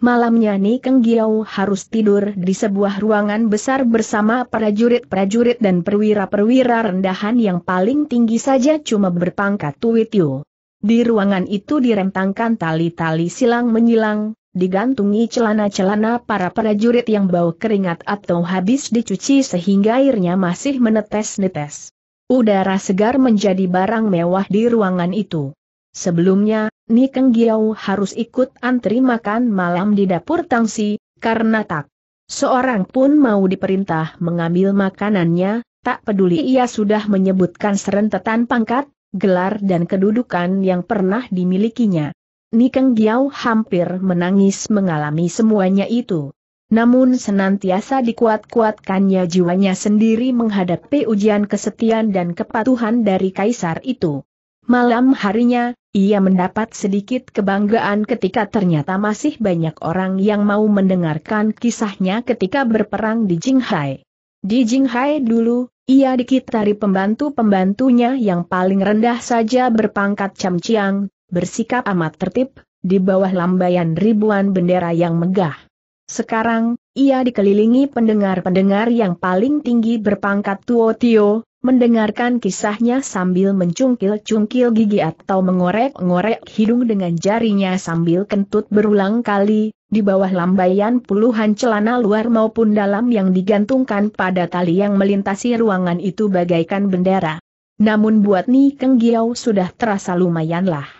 Malamnya Ni Keng Giau harus tidur di sebuah ruangan besar bersama prajurit-prajurit dan perwira-perwira rendahan yang paling tinggi saja cuma berpangkat Tuwitio. Di ruangan itu direntangkan tali-tali silang menyilang, digantungi celana-celana para prajurit yang bau keringat atau habis dicuci sehingga airnya masih menetes-netes. Udara segar menjadi barang mewah di ruangan itu. Sebelumnya, Nikeng Giau harus ikut antri makan malam di dapur Tangsi, karena tak seorang pun mau diperintah mengambil makanannya, tak peduli ia sudah menyebutkan serentetan pangkat, gelar dan kedudukan yang pernah dimilikinya. Nikeng Giau hampir menangis mengalami semuanya itu. Namun senantiasa dikuat-kuatkannya jiwanya sendiri menghadapi ujian kesetiaan dan kepatuhan dari kaisar itu. Malam harinya, ia mendapat sedikit kebanggaan ketika ternyata masih banyak orang yang mau mendengarkan kisahnya ketika berperang di Jinghai. Di Jinghai dulu, ia dikitari pembantu-pembantunya yang paling rendah saja berpangkat camciang, bersikap amat tertib, di bawah lambaian ribuan bendera yang megah. Sekarang, ia dikelilingi pendengar-pendengar yang paling tinggi berpangkat Tuo Tio, mendengarkan kisahnya sambil mencungkil-cungkil gigi atau mengorek-ngorek hidung dengan jarinya sambil kentut berulang kali, di bawah lambaian puluhan celana luar maupun dalam yang digantungkan pada tali yang melintasi ruangan itu bagaikan bendera. Namun buat Ni Keng Giau sudah terasa lumayanlah.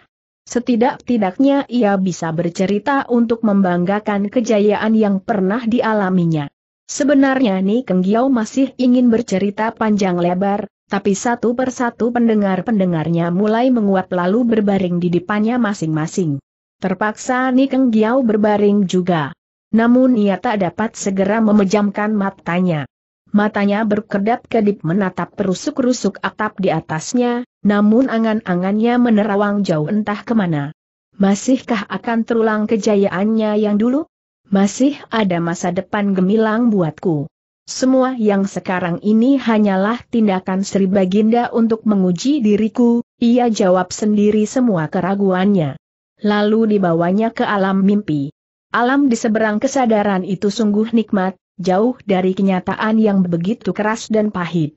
Setidak-tidaknya ia bisa bercerita untuk membanggakan kejayaan yang pernah dialaminya. Sebenarnya Ni Giao masih ingin bercerita panjang lebar, tapi satu persatu pendengar-pendengarnya mulai menguap lalu berbaring di depannya masing-masing. Terpaksa Ni Giao berbaring juga. Namun ia tak dapat segera memejamkan matanya. Matanya berkedap-kedip menatap perusuk-rusuk atap di atasnya, namun angan-angannya menerawang jauh entah kemana. Masihkah akan terulang kejayaannya yang dulu? Masih ada masa depan gemilang buatku. Semua yang sekarang ini hanyalah tindakan Sri Baginda untuk menguji diriku, ia jawab sendiri semua keraguannya. Lalu dibawanya ke alam mimpi. Alam di seberang kesadaran itu sungguh nikmat, jauh dari kenyataan yang begitu keras dan pahit.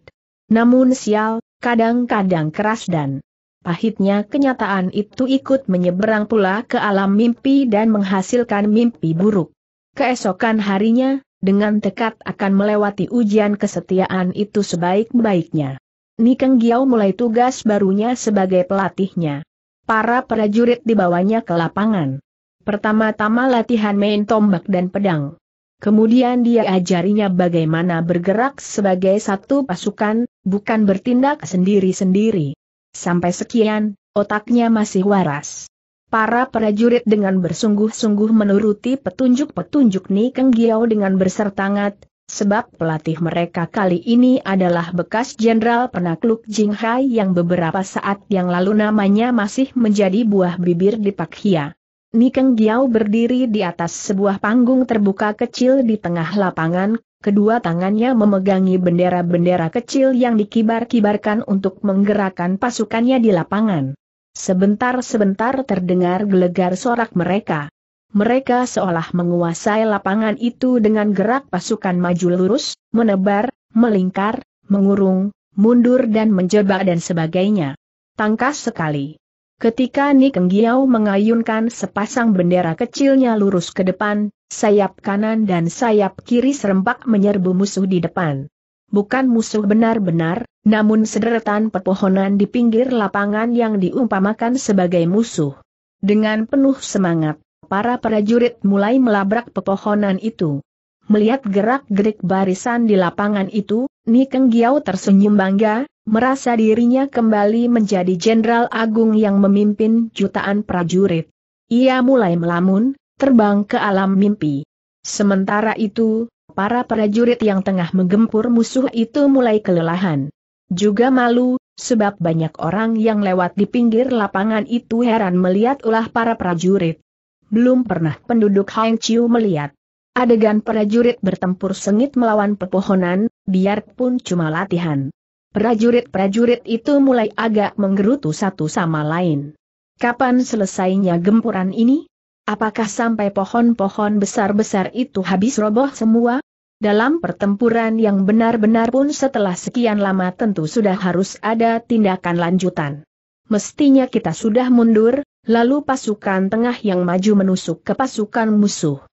Namun sial, kadang-kadang keras dan pahitnya kenyataan itu ikut menyeberang pula ke alam mimpi dan menghasilkan mimpi buruk. Keesokan harinya, dengan tekad akan melewati ujian kesetiaan itu sebaik-baiknya. Nikeng Giao mulai tugas barunya sebagai pelatihnya. Para prajurit dibawanya ke lapangan. Pertama-tama latihan main tombak dan pedang. Kemudian dia ajarinya bagaimana bergerak sebagai satu pasukan, bukan bertindak sendiri-sendiri. Sampai sekian, otaknya masih waras. Para prajurit dengan bersungguh-sungguh menuruti petunjuk-petunjuk Ni Keng Giao dengan bersertangat, sebab pelatih mereka kali ini adalah bekas Jenderal Penakluk Jing Hai yang beberapa saat yang lalu namanya masih menjadi buah bibir di Pakhia. Nikeng Giao berdiri di atas sebuah panggung terbuka kecil di tengah lapangan, kedua tangannya memegangi bendera-bendera kecil yang dikibar-kibarkan untuk menggerakkan pasukannya di lapangan. Sebentar-sebentar terdengar gelegar sorak mereka. Mereka seolah menguasai lapangan itu dengan gerak pasukan maju lurus, menebar, melingkar, mengurung, mundur dan menjebak dan sebagainya. Tangkas sekali. Ketika Nikeng Giau mengayunkan sepasang bendera kecilnya lurus ke depan, sayap kanan dan sayap kiri serempak menyerbu musuh di depan. Bukan musuh benar-benar, namun sederetan pepohonan di pinggir lapangan yang diumpamakan sebagai musuh. Dengan penuh semangat, para prajurit mulai melabrak pepohonan itu. Melihat gerak-gerik barisan di lapangan itu, Nikeng Giao tersenyum bangga, merasa dirinya kembali menjadi Jenderal Agung yang memimpin jutaan prajurit. Ia mulai melamun, terbang ke alam mimpi. Sementara itu, para prajurit yang tengah menggempur musuh itu mulai kelelahan. Juga malu, sebab banyak orang yang lewat di pinggir lapangan itu heran melihat ulah para prajurit. Belum pernah penduduk Hang Chiu melihat. Adegan prajurit bertempur sengit melawan pepohonan, biarpun cuma latihan. Prajurit-prajurit itu mulai agak menggerutu satu sama lain. Kapan selesainya gempuran ini? Apakah sampai pohon-pohon besar-besar itu habis roboh semua? Dalam pertempuran yang benar-benar pun setelah sekian lama tentu sudah harus ada tindakan lanjutan. Mestinya kita sudah mundur, lalu pasukan tengah yang maju menusuk ke pasukan musuh.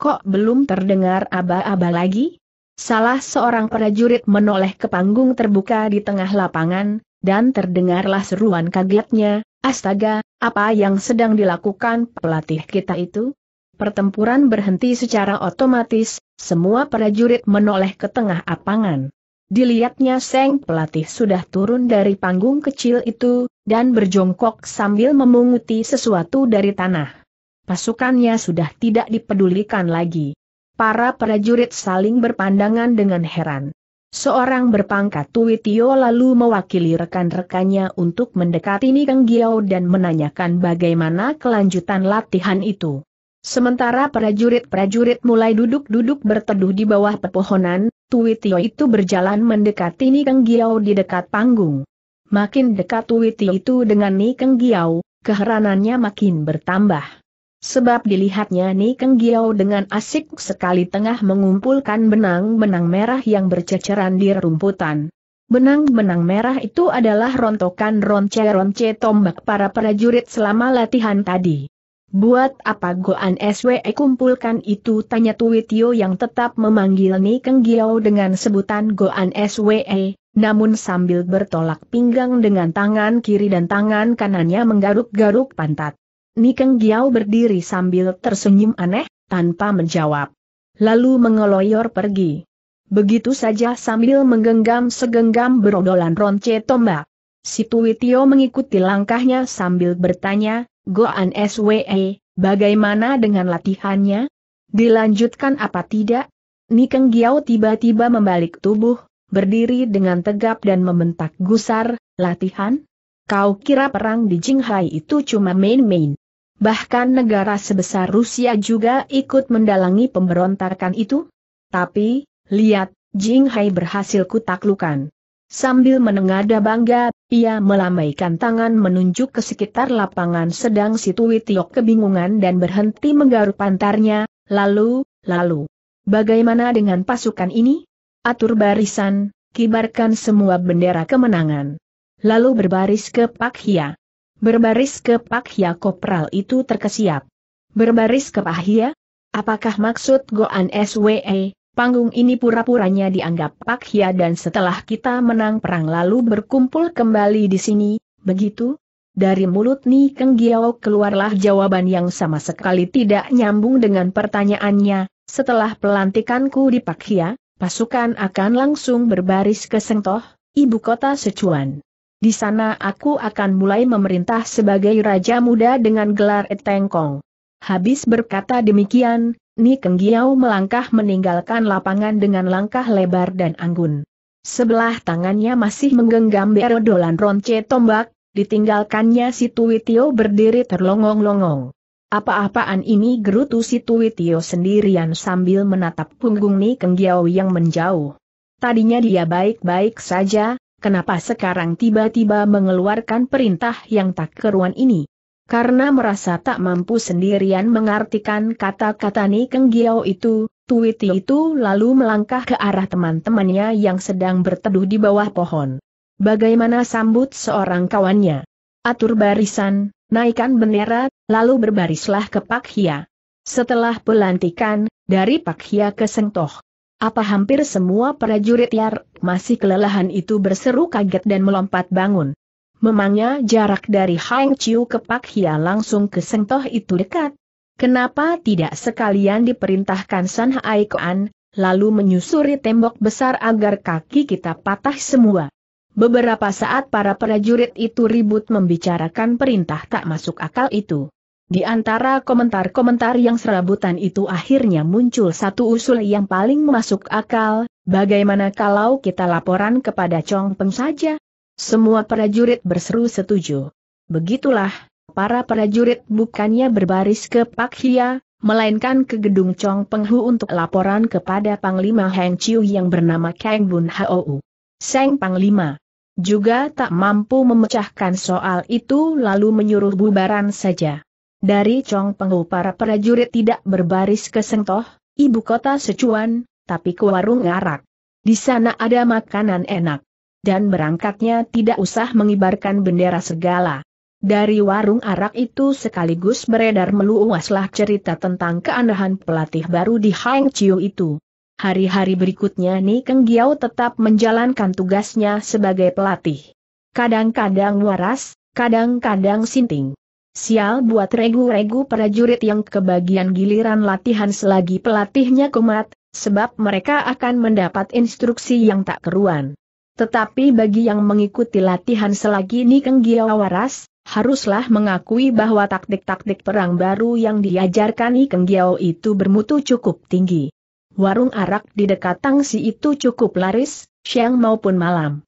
Kok belum terdengar aba-aba lagi? Salah seorang prajurit menoleh ke panggung terbuka di tengah lapangan, dan terdengarlah seruan kagetnya, Astaga, apa yang sedang dilakukan pelatih kita itu? Pertempuran berhenti secara otomatis, semua prajurit menoleh ke tengah lapangan. Dilihatnya Seng pelatih sudah turun dari panggung kecil itu, dan berjongkok sambil memunguti sesuatu dari tanah. Pasukannya sudah tidak dipedulikan lagi para prajurit saling berpandangan dengan heran. Seorang berpangkat Tio lalu mewakili rekan-rekannya untuk mendekati Nikang Giao dan menanyakan bagaimana kelanjutan latihan itu. Sementara prajurit-prajurit mulai duduk-duduk berteduh di bawah pepohonan, Tio itu berjalan mendekati Nikang Giao di dekat panggung. Makin dekat Tio itu dengan Nikang Giao, keheranannya makin bertambah. Sebab dilihatnya Ni Keng Giau dengan asik sekali tengah mengumpulkan benang-benang merah yang berceceran di rumputan. Benang-benang merah itu adalah rontokan ronce-ronce tombak para prajurit selama latihan tadi. Buat apa Goan SWE kumpulkan itu tanya Tuitio yang tetap memanggil Ni Keng Giau dengan sebutan Goan SWE, namun sambil bertolak pinggang dengan tangan kiri dan tangan kanannya menggaruk-garuk pantat. Nikeng Giao berdiri sambil tersenyum aneh, tanpa menjawab. Lalu mengeloyor pergi. Begitu saja sambil menggenggam segenggam berodolan ronce tombak. Si Tuwitio mengikuti langkahnya sambil bertanya, Goan SWE, bagaimana dengan latihannya? Dilanjutkan apa tidak? Nikeng Giao tiba-tiba membalik tubuh, berdiri dengan tegap dan membentak gusar, latihan? Kau kira perang di Jinghai itu cuma main-main? Bahkan negara sebesar Rusia juga ikut mendalangi pemberontakan itu. Tapi, lihat, Jing Hai berhasil kutaklukan. Sambil menengada bangga, ia melambaikan tangan menunjuk ke sekitar lapangan sedang si Tui Tiok kebingungan dan berhenti menggaruk pantarnya, lalu, lalu. Bagaimana dengan pasukan ini? Atur barisan, kibarkan semua bendera kemenangan. Lalu berbaris ke Pak Hia. Berbaris ke Pak Hia Kopral itu terkesiap. Berbaris ke Pak Hia? Apakah maksud Goan SWE, panggung ini pura-puranya dianggap Pak Hia dan setelah kita menang perang lalu berkumpul kembali di sini, begitu? Dari mulut Ni Keng Giao keluarlah jawaban yang sama sekali tidak nyambung dengan pertanyaannya, setelah pelantikanku di Pak Hia, pasukan akan langsung berbaris ke Sengtoh, ibu kota Secuan. Di sana aku akan mulai memerintah sebagai raja muda dengan gelar Etengkong. Habis berkata demikian, Ni Kenggiau melangkah meninggalkan lapangan dengan langkah lebar dan anggun. Sebelah tangannya masih menggenggam berodolan ronce tombak, ditinggalkannya si Tuitio berdiri terlongong-longong. Apa-apaan ini gerutu si Tuitio sendirian sambil menatap punggung Ni Kenggiau yang menjauh. Tadinya dia baik-baik saja, kenapa sekarang tiba-tiba mengeluarkan perintah yang tak keruan ini? Karena merasa tak mampu sendirian mengartikan kata-kata Ni Keng itu, Tuiti itu lalu melangkah ke arah teman-temannya yang sedang berteduh di bawah pohon. Bagaimana sambut seorang kawannya? Atur barisan, naikkan bendera, lalu berbarislah ke Pak Hia. Setelah pelantikan, dari Pak Hia ke Sentoh, apa hampir semua prajurit Yar masih kelelahan itu berseru kaget dan melompat bangun. Memangnya jarak dari Hang Chiu ke Pak Hia langsung ke Sengtoh itu dekat. Kenapa tidak sekalian diperintahkan San Hai Kuan, lalu menyusuri tembok besar agar kaki kita patah semua. Beberapa saat para prajurit itu ribut membicarakan perintah tak masuk akal itu. Di antara komentar-komentar yang serabutan itu akhirnya muncul satu usul yang paling masuk akal, bagaimana kalau kita laporan kepada Chong Peng saja? Semua prajurit berseru setuju. Begitulah, para prajurit bukannya berbaris ke Pak Hia, melainkan ke gedung Chong Peng Hu untuk laporan kepada Panglima Heng Chiu yang bernama Kang Bun Hou. Seng Panglima juga tak mampu memecahkan soal itu lalu menyuruh bubaran saja. Dari Chong Penghu para prajurit tidak berbaris ke Sengtoh, ibu kota Secuan, tapi ke warung arak. Di sana ada makanan enak. Dan berangkatnya tidak usah mengibarkan bendera segala. Dari warung arak itu sekaligus beredar meluaslah cerita tentang keanehan pelatih baru di Hang Chiu itu. Hari-hari berikutnya Ni Keng Giao tetap menjalankan tugasnya sebagai pelatih. Kadang-kadang waras, kadang-kadang sinting. Sial buat regu-regu prajurit yang kebagian giliran latihan selagi pelatihnya kumat, sebab mereka akan mendapat instruksi yang tak keruan. Tetapi bagi yang mengikuti latihan selagi Nikeng giao waras, haruslah mengakui bahwa taktik-taktik perang baru yang diajarkan Nikeng giao itu bermutu cukup tinggi. Warung arak di dekat Tangsi itu cukup laris, siang maupun malam.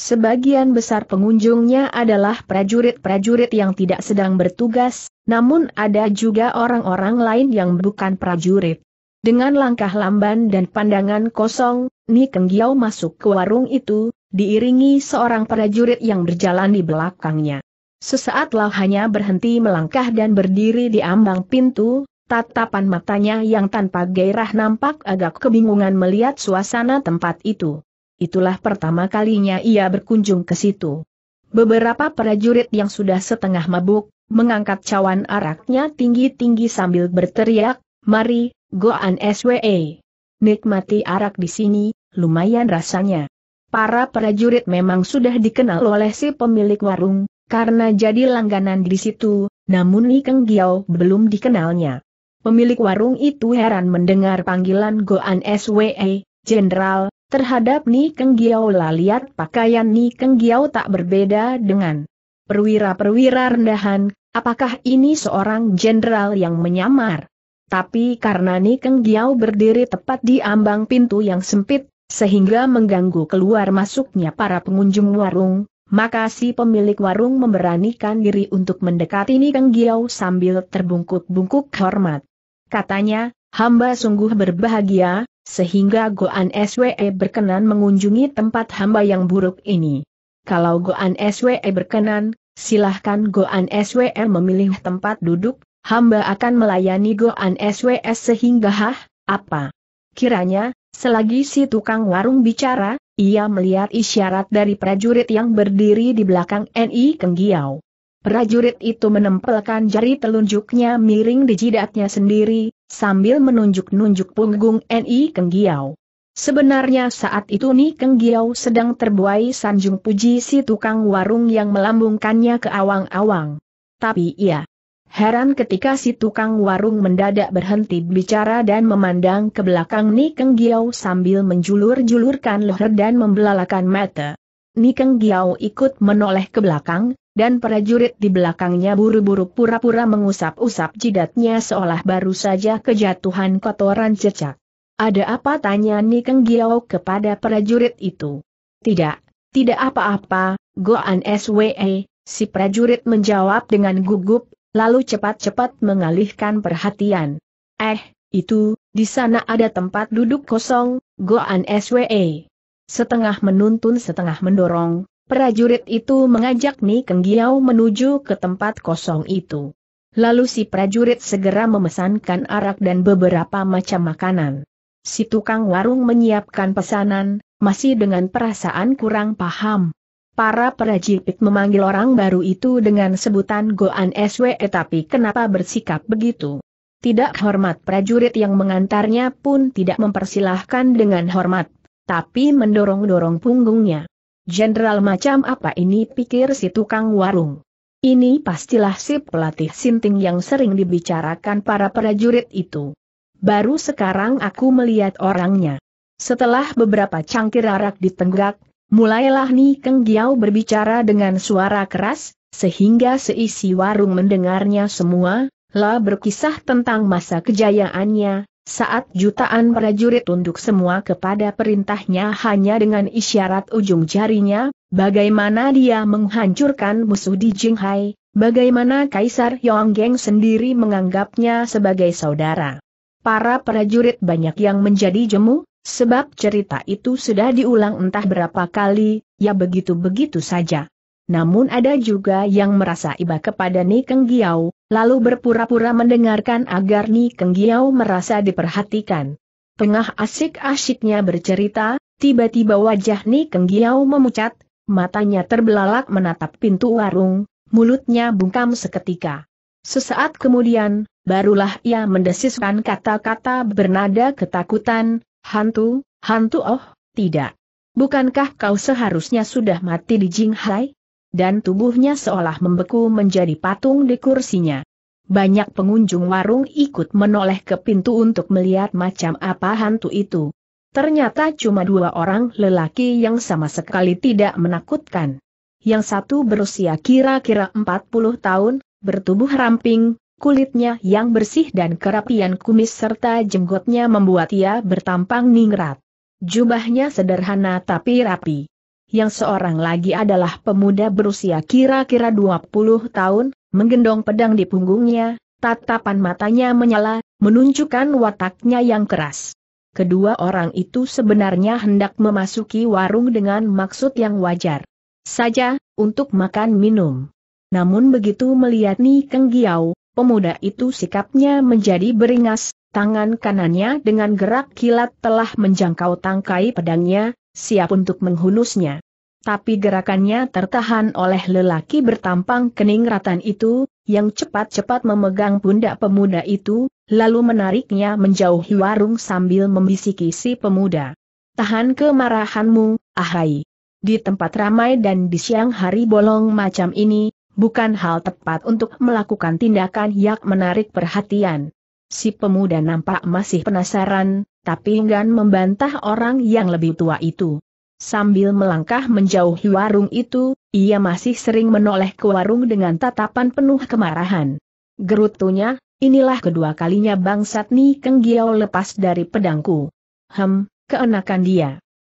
Sebagian besar pengunjungnya adalah prajurit-prajurit yang tidak sedang bertugas, namun ada juga orang-orang lain yang bukan prajurit. Dengan langkah lamban dan pandangan kosong, Ni Giao masuk ke warung itu, diiringi seorang prajurit yang berjalan di belakangnya. Sesaatlah hanya berhenti melangkah dan berdiri di ambang pintu, tatapan matanya yang tanpa gairah nampak agak kebingungan melihat suasana tempat itu itulah pertama kalinya ia berkunjung ke situ. Beberapa prajurit yang sudah setengah mabuk, mengangkat cawan araknya tinggi-tinggi sambil berteriak, Mari, Goan SWE. Nikmati arak di sini, lumayan rasanya. Para prajurit memang sudah dikenal oleh si pemilik warung, karena jadi langganan di situ, namun Ikeng Giao belum dikenalnya. Pemilik warung itu heran mendengar panggilan Goan SWE, Jenderal, Terhadap Ni Keng Giao lah lihat pakaian Ni Keng Giao tak berbeda dengan perwira-perwira rendahan, apakah ini seorang jenderal yang menyamar? Tapi karena Ni Keng Giao berdiri tepat di ambang pintu yang sempit, sehingga mengganggu keluar masuknya para pengunjung warung, maka si pemilik warung memberanikan diri untuk mendekati Ni Keng Giao sambil terbungkuk-bungkuk hormat. Katanya, hamba sungguh berbahagia, sehingga Goan SWE berkenan mengunjungi tempat hamba yang buruk ini. Kalau Goan SWE berkenan, silahkan Goan SWE memilih tempat duduk, hamba akan melayani Goan SWE sehingga hah, apa? Kiranya, selagi si tukang warung bicara, ia melihat isyarat dari prajurit yang berdiri di belakang NI Kenggiau. Prajurit itu menempelkan jari telunjuknya miring di jidatnya sendiri, sambil menunjuk-nunjuk punggung Ni Giau, Sebenarnya saat itu Ni Giau sedang terbuai sanjung puji si tukang warung yang melambungkannya ke awang-awang. Tapi ia heran ketika si tukang warung mendadak berhenti bicara dan memandang ke belakang Ni Giau sambil menjulur-julurkan leher dan membelalakan mata. Ni Giau ikut menoleh ke belakang, dan prajurit di belakangnya buru-buru pura-pura mengusap-usap jidatnya seolah baru saja kejatuhan kotoran cecek. Ada apa tanya Nikeng Giao kepada prajurit itu? Tidak, tidak apa-apa, Goan SWE, si prajurit menjawab dengan gugup, lalu cepat-cepat mengalihkan perhatian. Eh, itu, di sana ada tempat duduk kosong, Goan SWE. Setengah menuntun setengah mendorong, Prajurit itu mengajak Ni Keng Giau menuju ke tempat kosong itu. Lalu si prajurit segera memesankan arak dan beberapa macam makanan. Si tukang warung menyiapkan pesanan, masih dengan perasaan kurang paham. Para prajurit memanggil orang baru itu dengan sebutan Goan SW tapi kenapa bersikap begitu? Tidak hormat prajurit yang mengantarnya pun tidak mempersilahkan dengan hormat, tapi mendorong-dorong punggungnya. Jenderal macam apa ini pikir si tukang warung. Ini pastilah si pelatih sinting yang sering dibicarakan para prajurit itu. Baru sekarang aku melihat orangnya. Setelah beberapa cangkir arak ditenggak, mulailah Ni Keng Giao berbicara dengan suara keras, sehingga seisi warung mendengarnya semua, lah berkisah tentang masa kejayaannya, saat jutaan prajurit tunduk semua kepada perintahnya hanya dengan isyarat ujung jarinya, bagaimana dia menghancurkan musuh di Jinghai, bagaimana Kaisar Yonggeng sendiri menganggapnya sebagai saudara. Para prajurit banyak yang menjadi jemu, sebab cerita itu sudah diulang entah berapa kali, ya begitu-begitu saja namun ada juga yang merasa iba kepada Ni Keng Giau, lalu berpura-pura mendengarkan agar Ni Keng Giau merasa diperhatikan. Tengah asik-asiknya bercerita, tiba-tiba wajah Ni Keng Giau memucat, matanya terbelalak menatap pintu warung, mulutnya bungkam seketika. Sesaat kemudian, barulah ia mendesiskan kata-kata bernada ketakutan, hantu, hantu oh, tidak. Bukankah kau seharusnya sudah mati di Jinghai? dan tubuhnya seolah membeku menjadi patung di kursinya. Banyak pengunjung warung ikut menoleh ke pintu untuk melihat macam apa hantu itu. Ternyata cuma dua orang lelaki yang sama sekali tidak menakutkan. Yang satu berusia kira-kira 40 tahun, bertubuh ramping, kulitnya yang bersih dan kerapian kumis serta jenggotnya membuat ia bertampang ningrat. Jubahnya sederhana tapi rapi yang seorang lagi adalah pemuda berusia kira-kira 20 tahun, menggendong pedang di punggungnya, tatapan matanya menyala, menunjukkan wataknya yang keras. Kedua orang itu sebenarnya hendak memasuki warung dengan maksud yang wajar saja, untuk makan minum. Namun begitu melihat Ni Keng Giau, pemuda itu sikapnya menjadi beringas, tangan kanannya dengan gerak kilat telah menjangkau tangkai pedangnya, siap untuk menghunusnya. Tapi gerakannya tertahan oleh lelaki bertampang kening ratan itu, yang cepat-cepat memegang pundak pemuda itu, lalu menariknya menjauhi warung sambil membisiki si pemuda. Tahan kemarahanmu, ahai. Di tempat ramai dan di siang hari bolong macam ini, bukan hal tepat untuk melakukan tindakan yang menarik perhatian. Si pemuda nampak masih penasaran, tapi enggan membantah orang yang lebih tua itu. Sambil melangkah menjauhi warung itu, ia masih sering menoleh ke warung dengan tatapan penuh kemarahan. Gerutunya, inilah kedua kalinya bangsat nih kenggiau lepas dari pedangku. Hem, keenakan dia.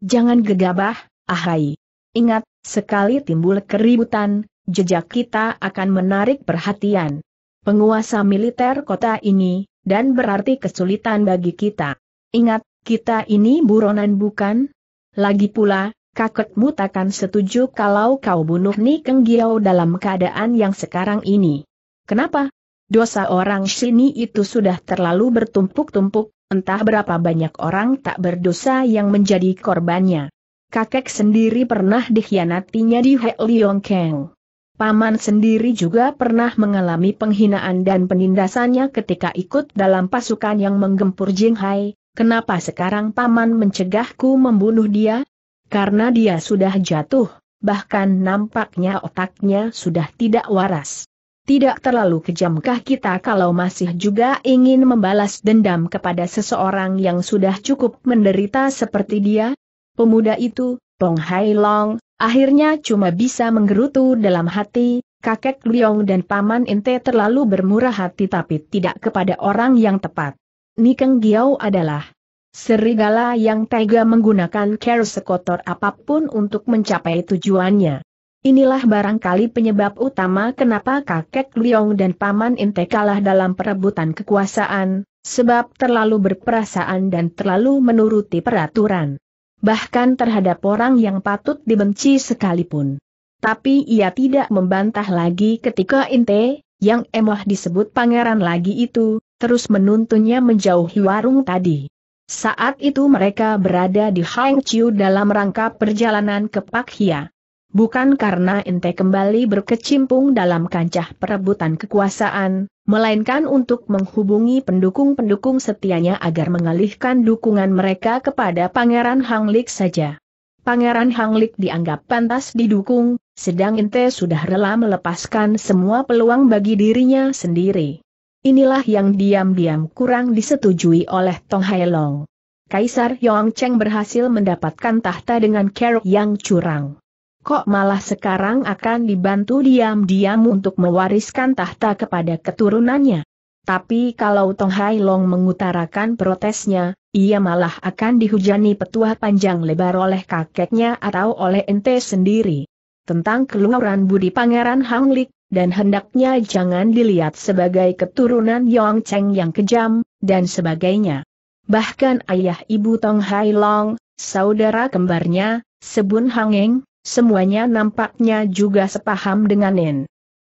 Jangan gegabah, ahai. Ingat, sekali timbul keributan, jejak kita akan menarik perhatian penguasa militer kota ini, dan berarti kesulitan bagi kita. Ingat, kita ini buronan bukan? Lagi pula, kakekmu takkan setuju kalau kau bunuh Ni giao dalam keadaan yang sekarang ini. Kenapa? Dosa orang sini itu sudah terlalu bertumpuk-tumpuk, entah berapa banyak orang tak berdosa yang menjadi korbannya. Kakek sendiri pernah dikhianatinya di He Leong Keng. Paman sendiri juga pernah mengalami penghinaan dan penindasannya ketika ikut dalam pasukan yang menggempur Jinghai, Kenapa sekarang paman mencegahku membunuh dia? Karena dia sudah jatuh, bahkan nampaknya otaknya sudah tidak waras. Tidak terlalu kejamkah kita kalau masih juga ingin membalas dendam kepada seseorang yang sudah cukup menderita seperti dia? Pemuda itu, Pong Hai Long, akhirnya cuma bisa menggerutu dalam hati, kakek Liong dan paman Ente terlalu bermurah hati tapi tidak kepada orang yang tepat. Nikeng Giao adalah serigala yang tega menggunakan care sekotor apapun untuk mencapai tujuannya. Inilah barangkali penyebab utama kenapa kakek Liong dan paman Inte kalah dalam perebutan kekuasaan, sebab terlalu berperasaan dan terlalu menuruti peraturan. Bahkan terhadap orang yang patut dibenci sekalipun. Tapi ia tidak membantah lagi ketika Inte, yang emoh disebut pangeran lagi itu, terus menuntunnya menjauhi warung tadi. Saat itu mereka berada di Hangzhou dalam rangka perjalanan ke Pakhia. Bukan karena Inte kembali berkecimpung dalam kancah perebutan kekuasaan, melainkan untuk menghubungi pendukung-pendukung setianya agar mengalihkan dukungan mereka kepada Pangeran Hanglik saja. Pangeran Hanglik dianggap pantas didukung, sedang Inte sudah rela melepaskan semua peluang bagi dirinya sendiri. Inilah yang diam-diam kurang disetujui oleh Tong Hai Long. Kaisar Yong Cheng berhasil mendapatkan tahta dengan cara yang curang. Kok malah sekarang akan dibantu diam-diam untuk mewariskan tahta kepada keturunannya? Tapi kalau Tong Hai Long mengutarakan protesnya, ia malah akan dihujani petua panjang lebar oleh kakeknya atau oleh ente sendiri. Tentang keluaran budi Pangeran Hang Lik, dan hendaknya jangan dilihat sebagai keturunan Yong Cheng yang kejam, dan sebagainya. Bahkan ayah ibu Tong Hai Long, saudara kembarnya, Sebun Eng, semuanya nampaknya juga sepaham dengan Nen.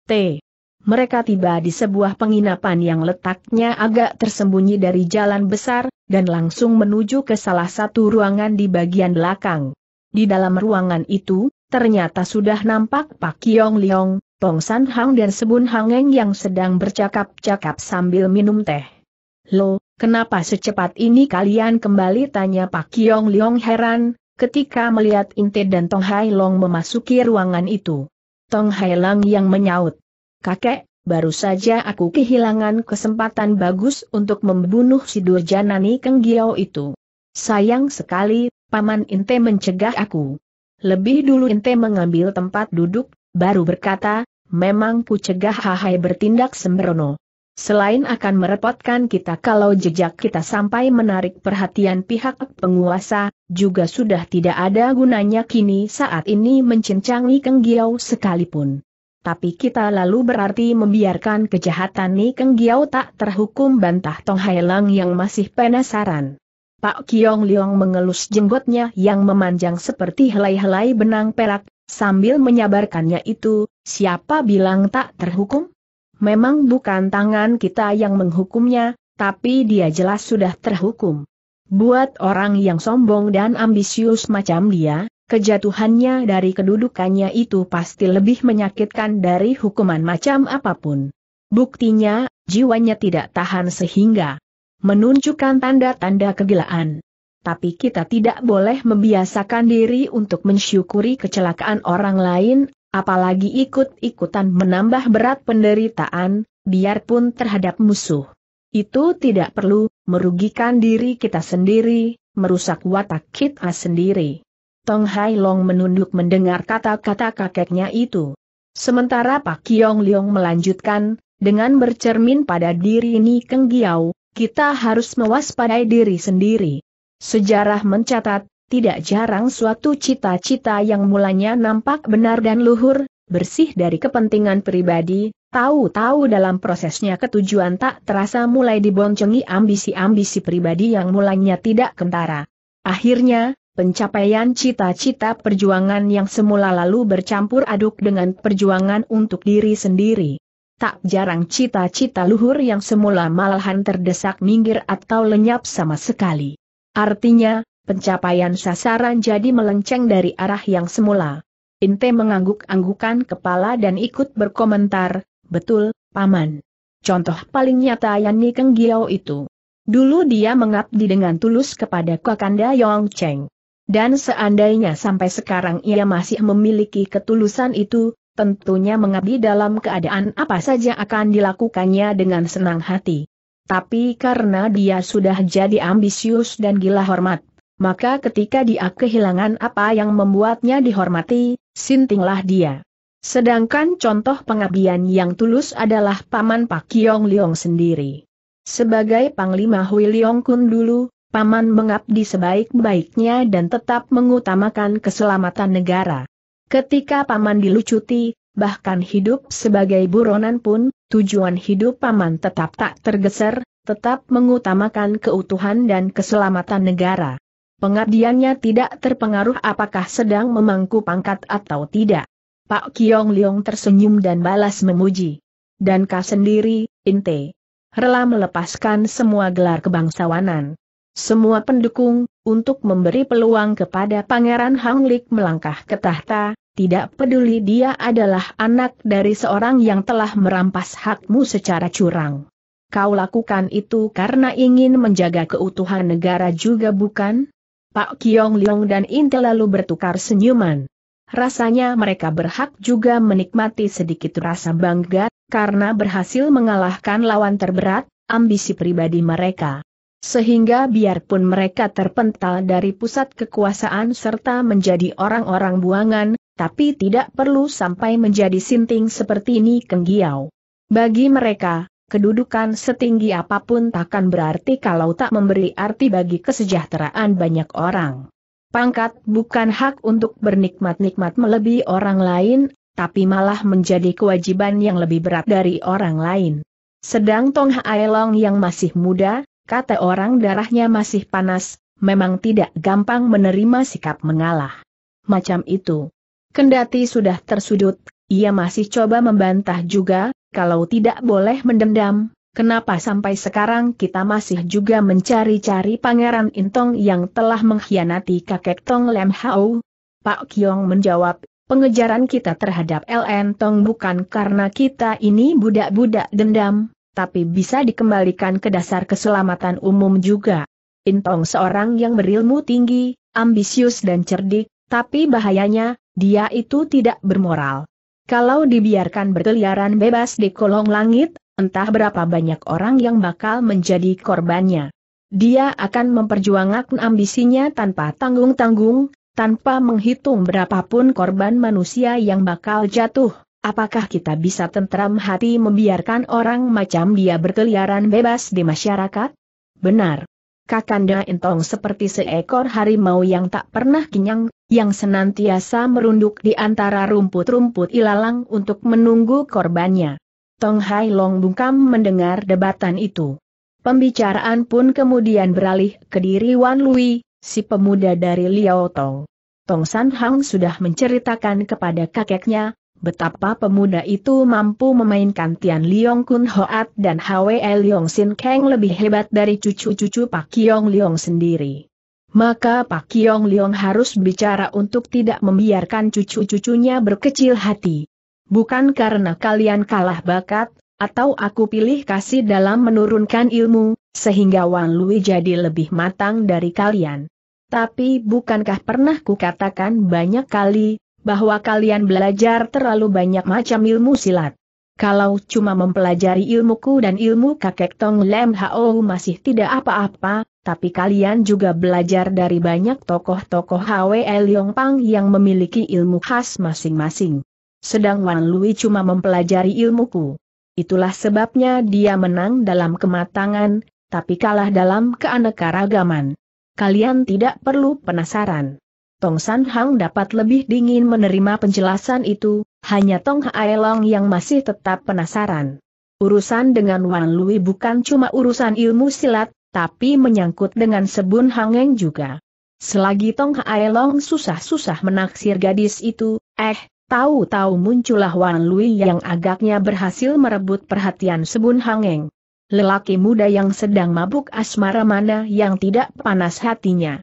T. Mereka tiba di sebuah penginapan yang letaknya agak tersembunyi dari jalan besar, dan langsung menuju ke salah satu ruangan di bagian belakang. Di dalam ruangan itu, ternyata sudah nampak Pak Yong Leong, Tong San Hang dan Sebun Hangeng yang sedang bercakap-cakap sambil minum teh. Lo, kenapa secepat ini kalian kembali tanya Pak Kiong Liong heran, ketika melihat Inte dan Tong Hai Long memasuki ruangan itu. Tong Hai Lang yang menyaut. Kakek, baru saja aku kehilangan kesempatan bagus untuk membunuh si Durjanani Giao itu. Sayang sekali, Paman Inte mencegah aku. Lebih dulu Inte mengambil tempat duduk, baru berkata, memang ku cegah hahai bertindak sembrono. Selain akan merepotkan kita kalau jejak kita sampai menarik perhatian pihak penguasa, juga sudah tidak ada gunanya kini saat ini Keng Kenggiau sekalipun. Tapi kita lalu berarti membiarkan kejahatan Ni Kenggiau tak terhukum bantah Tong Hailang yang masih penasaran. Pak Kiong Liong mengelus jenggotnya yang memanjang seperti helai-helai benang perak, Sambil menyabarkannya itu, siapa bilang tak terhukum? Memang bukan tangan kita yang menghukumnya, tapi dia jelas sudah terhukum. Buat orang yang sombong dan ambisius macam dia, kejatuhannya dari kedudukannya itu pasti lebih menyakitkan dari hukuman macam apapun. Buktinya, jiwanya tidak tahan sehingga menunjukkan tanda-tanda kegilaan tapi kita tidak boleh membiasakan diri untuk mensyukuri kecelakaan orang lain, apalagi ikut-ikutan menambah berat penderitaan, biarpun terhadap musuh. Itu tidak perlu, merugikan diri kita sendiri, merusak watak kita sendiri. Tong Hai Long menunduk mendengar kata-kata kakeknya itu. Sementara Pak Kiong Leong melanjutkan, dengan bercermin pada diri ini Keng Giau, kita harus mewaspadai diri sendiri. Sejarah mencatat, tidak jarang suatu cita-cita yang mulanya nampak benar dan luhur, bersih dari kepentingan pribadi, tahu-tahu dalam prosesnya ketujuan tak terasa mulai diboncengi ambisi-ambisi pribadi yang mulanya tidak kentara. Akhirnya, pencapaian cita-cita perjuangan yang semula lalu bercampur aduk dengan perjuangan untuk diri sendiri. Tak jarang cita-cita luhur yang semula malahan terdesak minggir atau lenyap sama sekali. Artinya, pencapaian sasaran jadi melenceng dari arah yang semula. Inte mengangguk-anggukan kepala dan ikut berkomentar, betul, Paman. Contoh paling nyata yang Keng giao itu. Dulu dia mengabdi dengan tulus kepada Kakanda Yong Cheng. Dan seandainya sampai sekarang ia masih memiliki ketulusan itu, tentunya mengabdi dalam keadaan apa saja akan dilakukannya dengan senang hati. Tapi karena dia sudah jadi ambisius dan gila hormat, maka ketika dia kehilangan apa yang membuatnya dihormati, sintinglah dia. Sedangkan contoh pengabdian yang tulus adalah Paman Pak Kiong Liong sendiri. Sebagai Panglima Hui Liong Kun dulu, Paman mengabdi sebaik-baiknya dan tetap mengutamakan keselamatan negara. Ketika Paman dilucuti, bahkan hidup sebagai buronan pun, tujuan hidup paman tetap tak tergeser, tetap mengutamakan keutuhan dan keselamatan negara. Pengabdiannya tidak terpengaruh apakah sedang memangku pangkat atau tidak. Pak Kiong Leong tersenyum dan balas memuji. Dan kau sendiri, Inte. Rela melepaskan semua gelar kebangsawanan. Semua pendukung, untuk memberi peluang kepada Pangeran Hang Hanglik melangkah ke tahta, tidak peduli dia adalah anak dari seorang yang telah merampas hakmu secara curang. Kau lakukan itu karena ingin menjaga keutuhan negara juga bukan? Pak Kiong Leong dan Inte lalu bertukar senyuman. Rasanya mereka berhak juga menikmati sedikit rasa bangga, karena berhasil mengalahkan lawan terberat, ambisi pribadi mereka. Sehingga biarpun mereka terpental dari pusat kekuasaan serta menjadi orang-orang buangan, tapi tidak perlu sampai menjadi sinting seperti ini Kenggiau. Bagi mereka, kedudukan setinggi apapun takkan berarti kalau tak memberi arti bagi kesejahteraan banyak orang. Pangkat bukan hak untuk bernikmat-nikmat melebihi orang lain, tapi malah menjadi kewajiban yang lebih berat dari orang lain. Sedang Tong Haelong yang masih muda, kata orang darahnya masih panas, memang tidak gampang menerima sikap mengalah. Macam itu. Kendati sudah tersudut, ia masih coba membantah juga, kalau tidak boleh mendendam, kenapa sampai sekarang kita masih juga mencari-cari Pangeran Intong yang telah mengkhianati kakek Tong Lem Hao? Pak Kiong menjawab, pengejaran kita terhadap LN Tong bukan karena kita ini budak-budak dendam, tapi bisa dikembalikan ke dasar keselamatan umum juga. Intong seorang yang berilmu tinggi, ambisius dan cerdik, tapi bahayanya, dia itu tidak bermoral. Kalau dibiarkan berkeliaran bebas di kolong langit, entah berapa banyak orang yang bakal menjadi korbannya. Dia akan memperjuangkan ambisinya tanpa tanggung-tanggung, tanpa menghitung berapapun korban manusia yang bakal jatuh. Apakah kita bisa tentram hati membiarkan orang macam dia berkeliaran bebas di masyarakat? Benar. Kakanda Entong seperti seekor harimau yang tak pernah kenyang, yang senantiasa merunduk di antara rumput-rumput ilalang untuk menunggu korbannya. Tong Hai Long bungkam mendengar debatan itu. Pembicaraan pun kemudian beralih ke diri Wan Lui, si pemuda dari Liao Tong. Tong San Hang sudah menceritakan kepada kakeknya, Betapa pemuda itu mampu memainkan Tian Liong Kun Hoat dan Hwe Liong Sin Kang lebih hebat dari cucu-cucu Pak Kiong Liong sendiri. Maka Pak Kiong Liong harus bicara untuk tidak membiarkan cucu-cucunya berkecil hati. Bukan karena kalian kalah bakat, atau aku pilih kasih dalam menurunkan ilmu, sehingga Wan Lui jadi lebih matang dari kalian. Tapi bukankah pernah kukatakan banyak kali, bahwa kalian belajar terlalu banyak macam ilmu silat. Kalau cuma mempelajari ilmuku dan ilmu kakek Tong Lem Hao masih tidak apa-apa, tapi kalian juga belajar dari banyak tokoh-tokoh Hwe Yong Pang yang memiliki ilmu khas masing-masing. Sedang Wan Lui cuma mempelajari ilmuku. Itulah sebabnya dia menang dalam kematangan, tapi kalah dalam keanekaragaman. Kalian tidak perlu penasaran. Tong San Hang dapat lebih dingin menerima penjelasan itu, hanya Tong Haelong yang masih tetap penasaran. Urusan dengan Wan Lui bukan cuma urusan ilmu silat, tapi menyangkut dengan Sebun Hangeng juga. Selagi Tong Haelong susah-susah menaksir gadis itu, eh, tahu-tahu muncullah Wan Lui yang agaknya berhasil merebut perhatian Sebun Hangeng. Lelaki muda yang sedang mabuk asmara mana yang tidak panas hatinya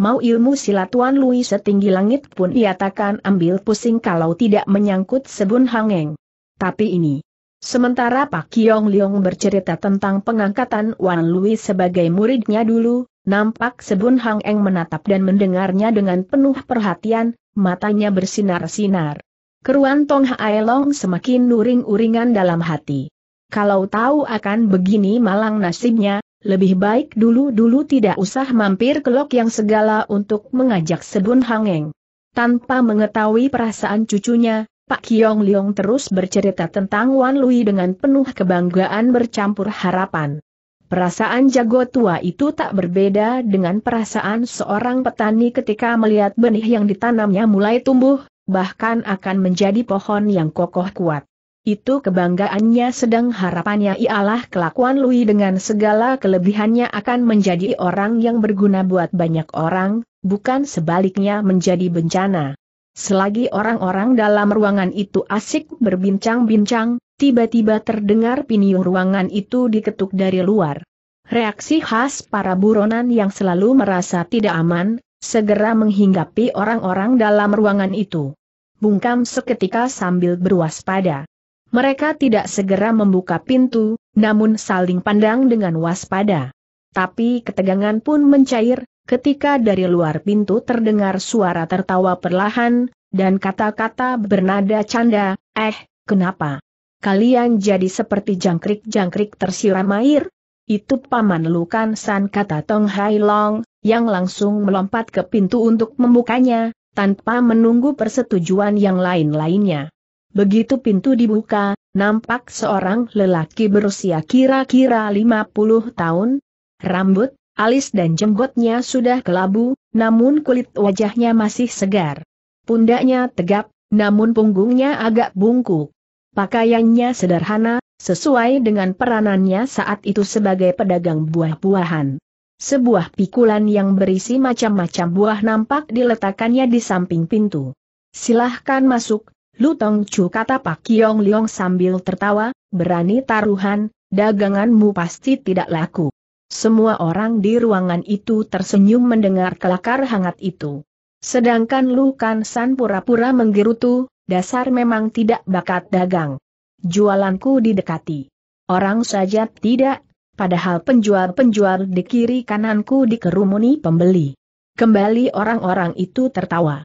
mau ilmu silat Tuan Lui setinggi langit pun ia takkan ambil pusing kalau tidak menyangkut sebun hangeng. Tapi ini. Sementara Pak Kiong Leong bercerita tentang pengangkatan Wan Lui sebagai muridnya dulu, nampak sebun hangeng menatap dan mendengarnya dengan penuh perhatian, matanya bersinar-sinar. Keruan Tong Hae Long semakin nuring-uringan dalam hati. Kalau tahu akan begini malang nasibnya, lebih baik dulu-dulu tidak usah mampir ke lok yang segala untuk mengajak sedun Hangeng. Tanpa mengetahui perasaan cucunya, Pak Kiong Liong terus bercerita tentang Wan Lui dengan penuh kebanggaan bercampur harapan. Perasaan jago tua itu tak berbeda dengan perasaan seorang petani ketika melihat benih yang ditanamnya mulai tumbuh, bahkan akan menjadi pohon yang kokoh kuat. Itu kebanggaannya sedang harapannya ialah kelakuan Louis dengan segala kelebihannya akan menjadi orang yang berguna buat banyak orang, bukan sebaliknya menjadi bencana. Selagi orang-orang dalam ruangan itu asik berbincang-bincang, tiba-tiba terdengar piniu ruangan itu diketuk dari luar. Reaksi khas para buronan yang selalu merasa tidak aman, segera menghinggapi orang-orang dalam ruangan itu. Bungkam seketika sambil berwaspada. Mereka tidak segera membuka pintu, namun saling pandang dengan waspada. Tapi ketegangan pun mencair, ketika dari luar pintu terdengar suara tertawa perlahan, dan kata-kata bernada canda, eh, kenapa? Kalian jadi seperti jangkrik-jangkrik tersiram air? Itu paman Lukan San kata Tong Hai Long, yang langsung melompat ke pintu untuk membukanya, tanpa menunggu persetujuan yang lain-lainnya. Begitu pintu dibuka, nampak seorang lelaki berusia kira-kira 50 tahun. Rambut, alis dan jenggotnya sudah kelabu, namun kulit wajahnya masih segar. Pundaknya tegap, namun punggungnya agak bungkuk. Pakaiannya sederhana, sesuai dengan peranannya saat itu sebagai pedagang buah-buahan. Sebuah pikulan yang berisi macam-macam buah nampak diletakkannya di samping pintu. Silahkan masuk, Lu Tong Chu kata Pak Kiong Liong sambil tertawa, berani taruhan, daganganmu pasti tidak laku. Semua orang di ruangan itu tersenyum mendengar kelakar hangat itu. Sedangkan Lu Kan San pura-pura menggerutu, dasar memang tidak bakat dagang. Jualanku didekati. Orang saja tidak, padahal penjual-penjual di kiri kananku dikerumuni pembeli. Kembali orang-orang itu tertawa.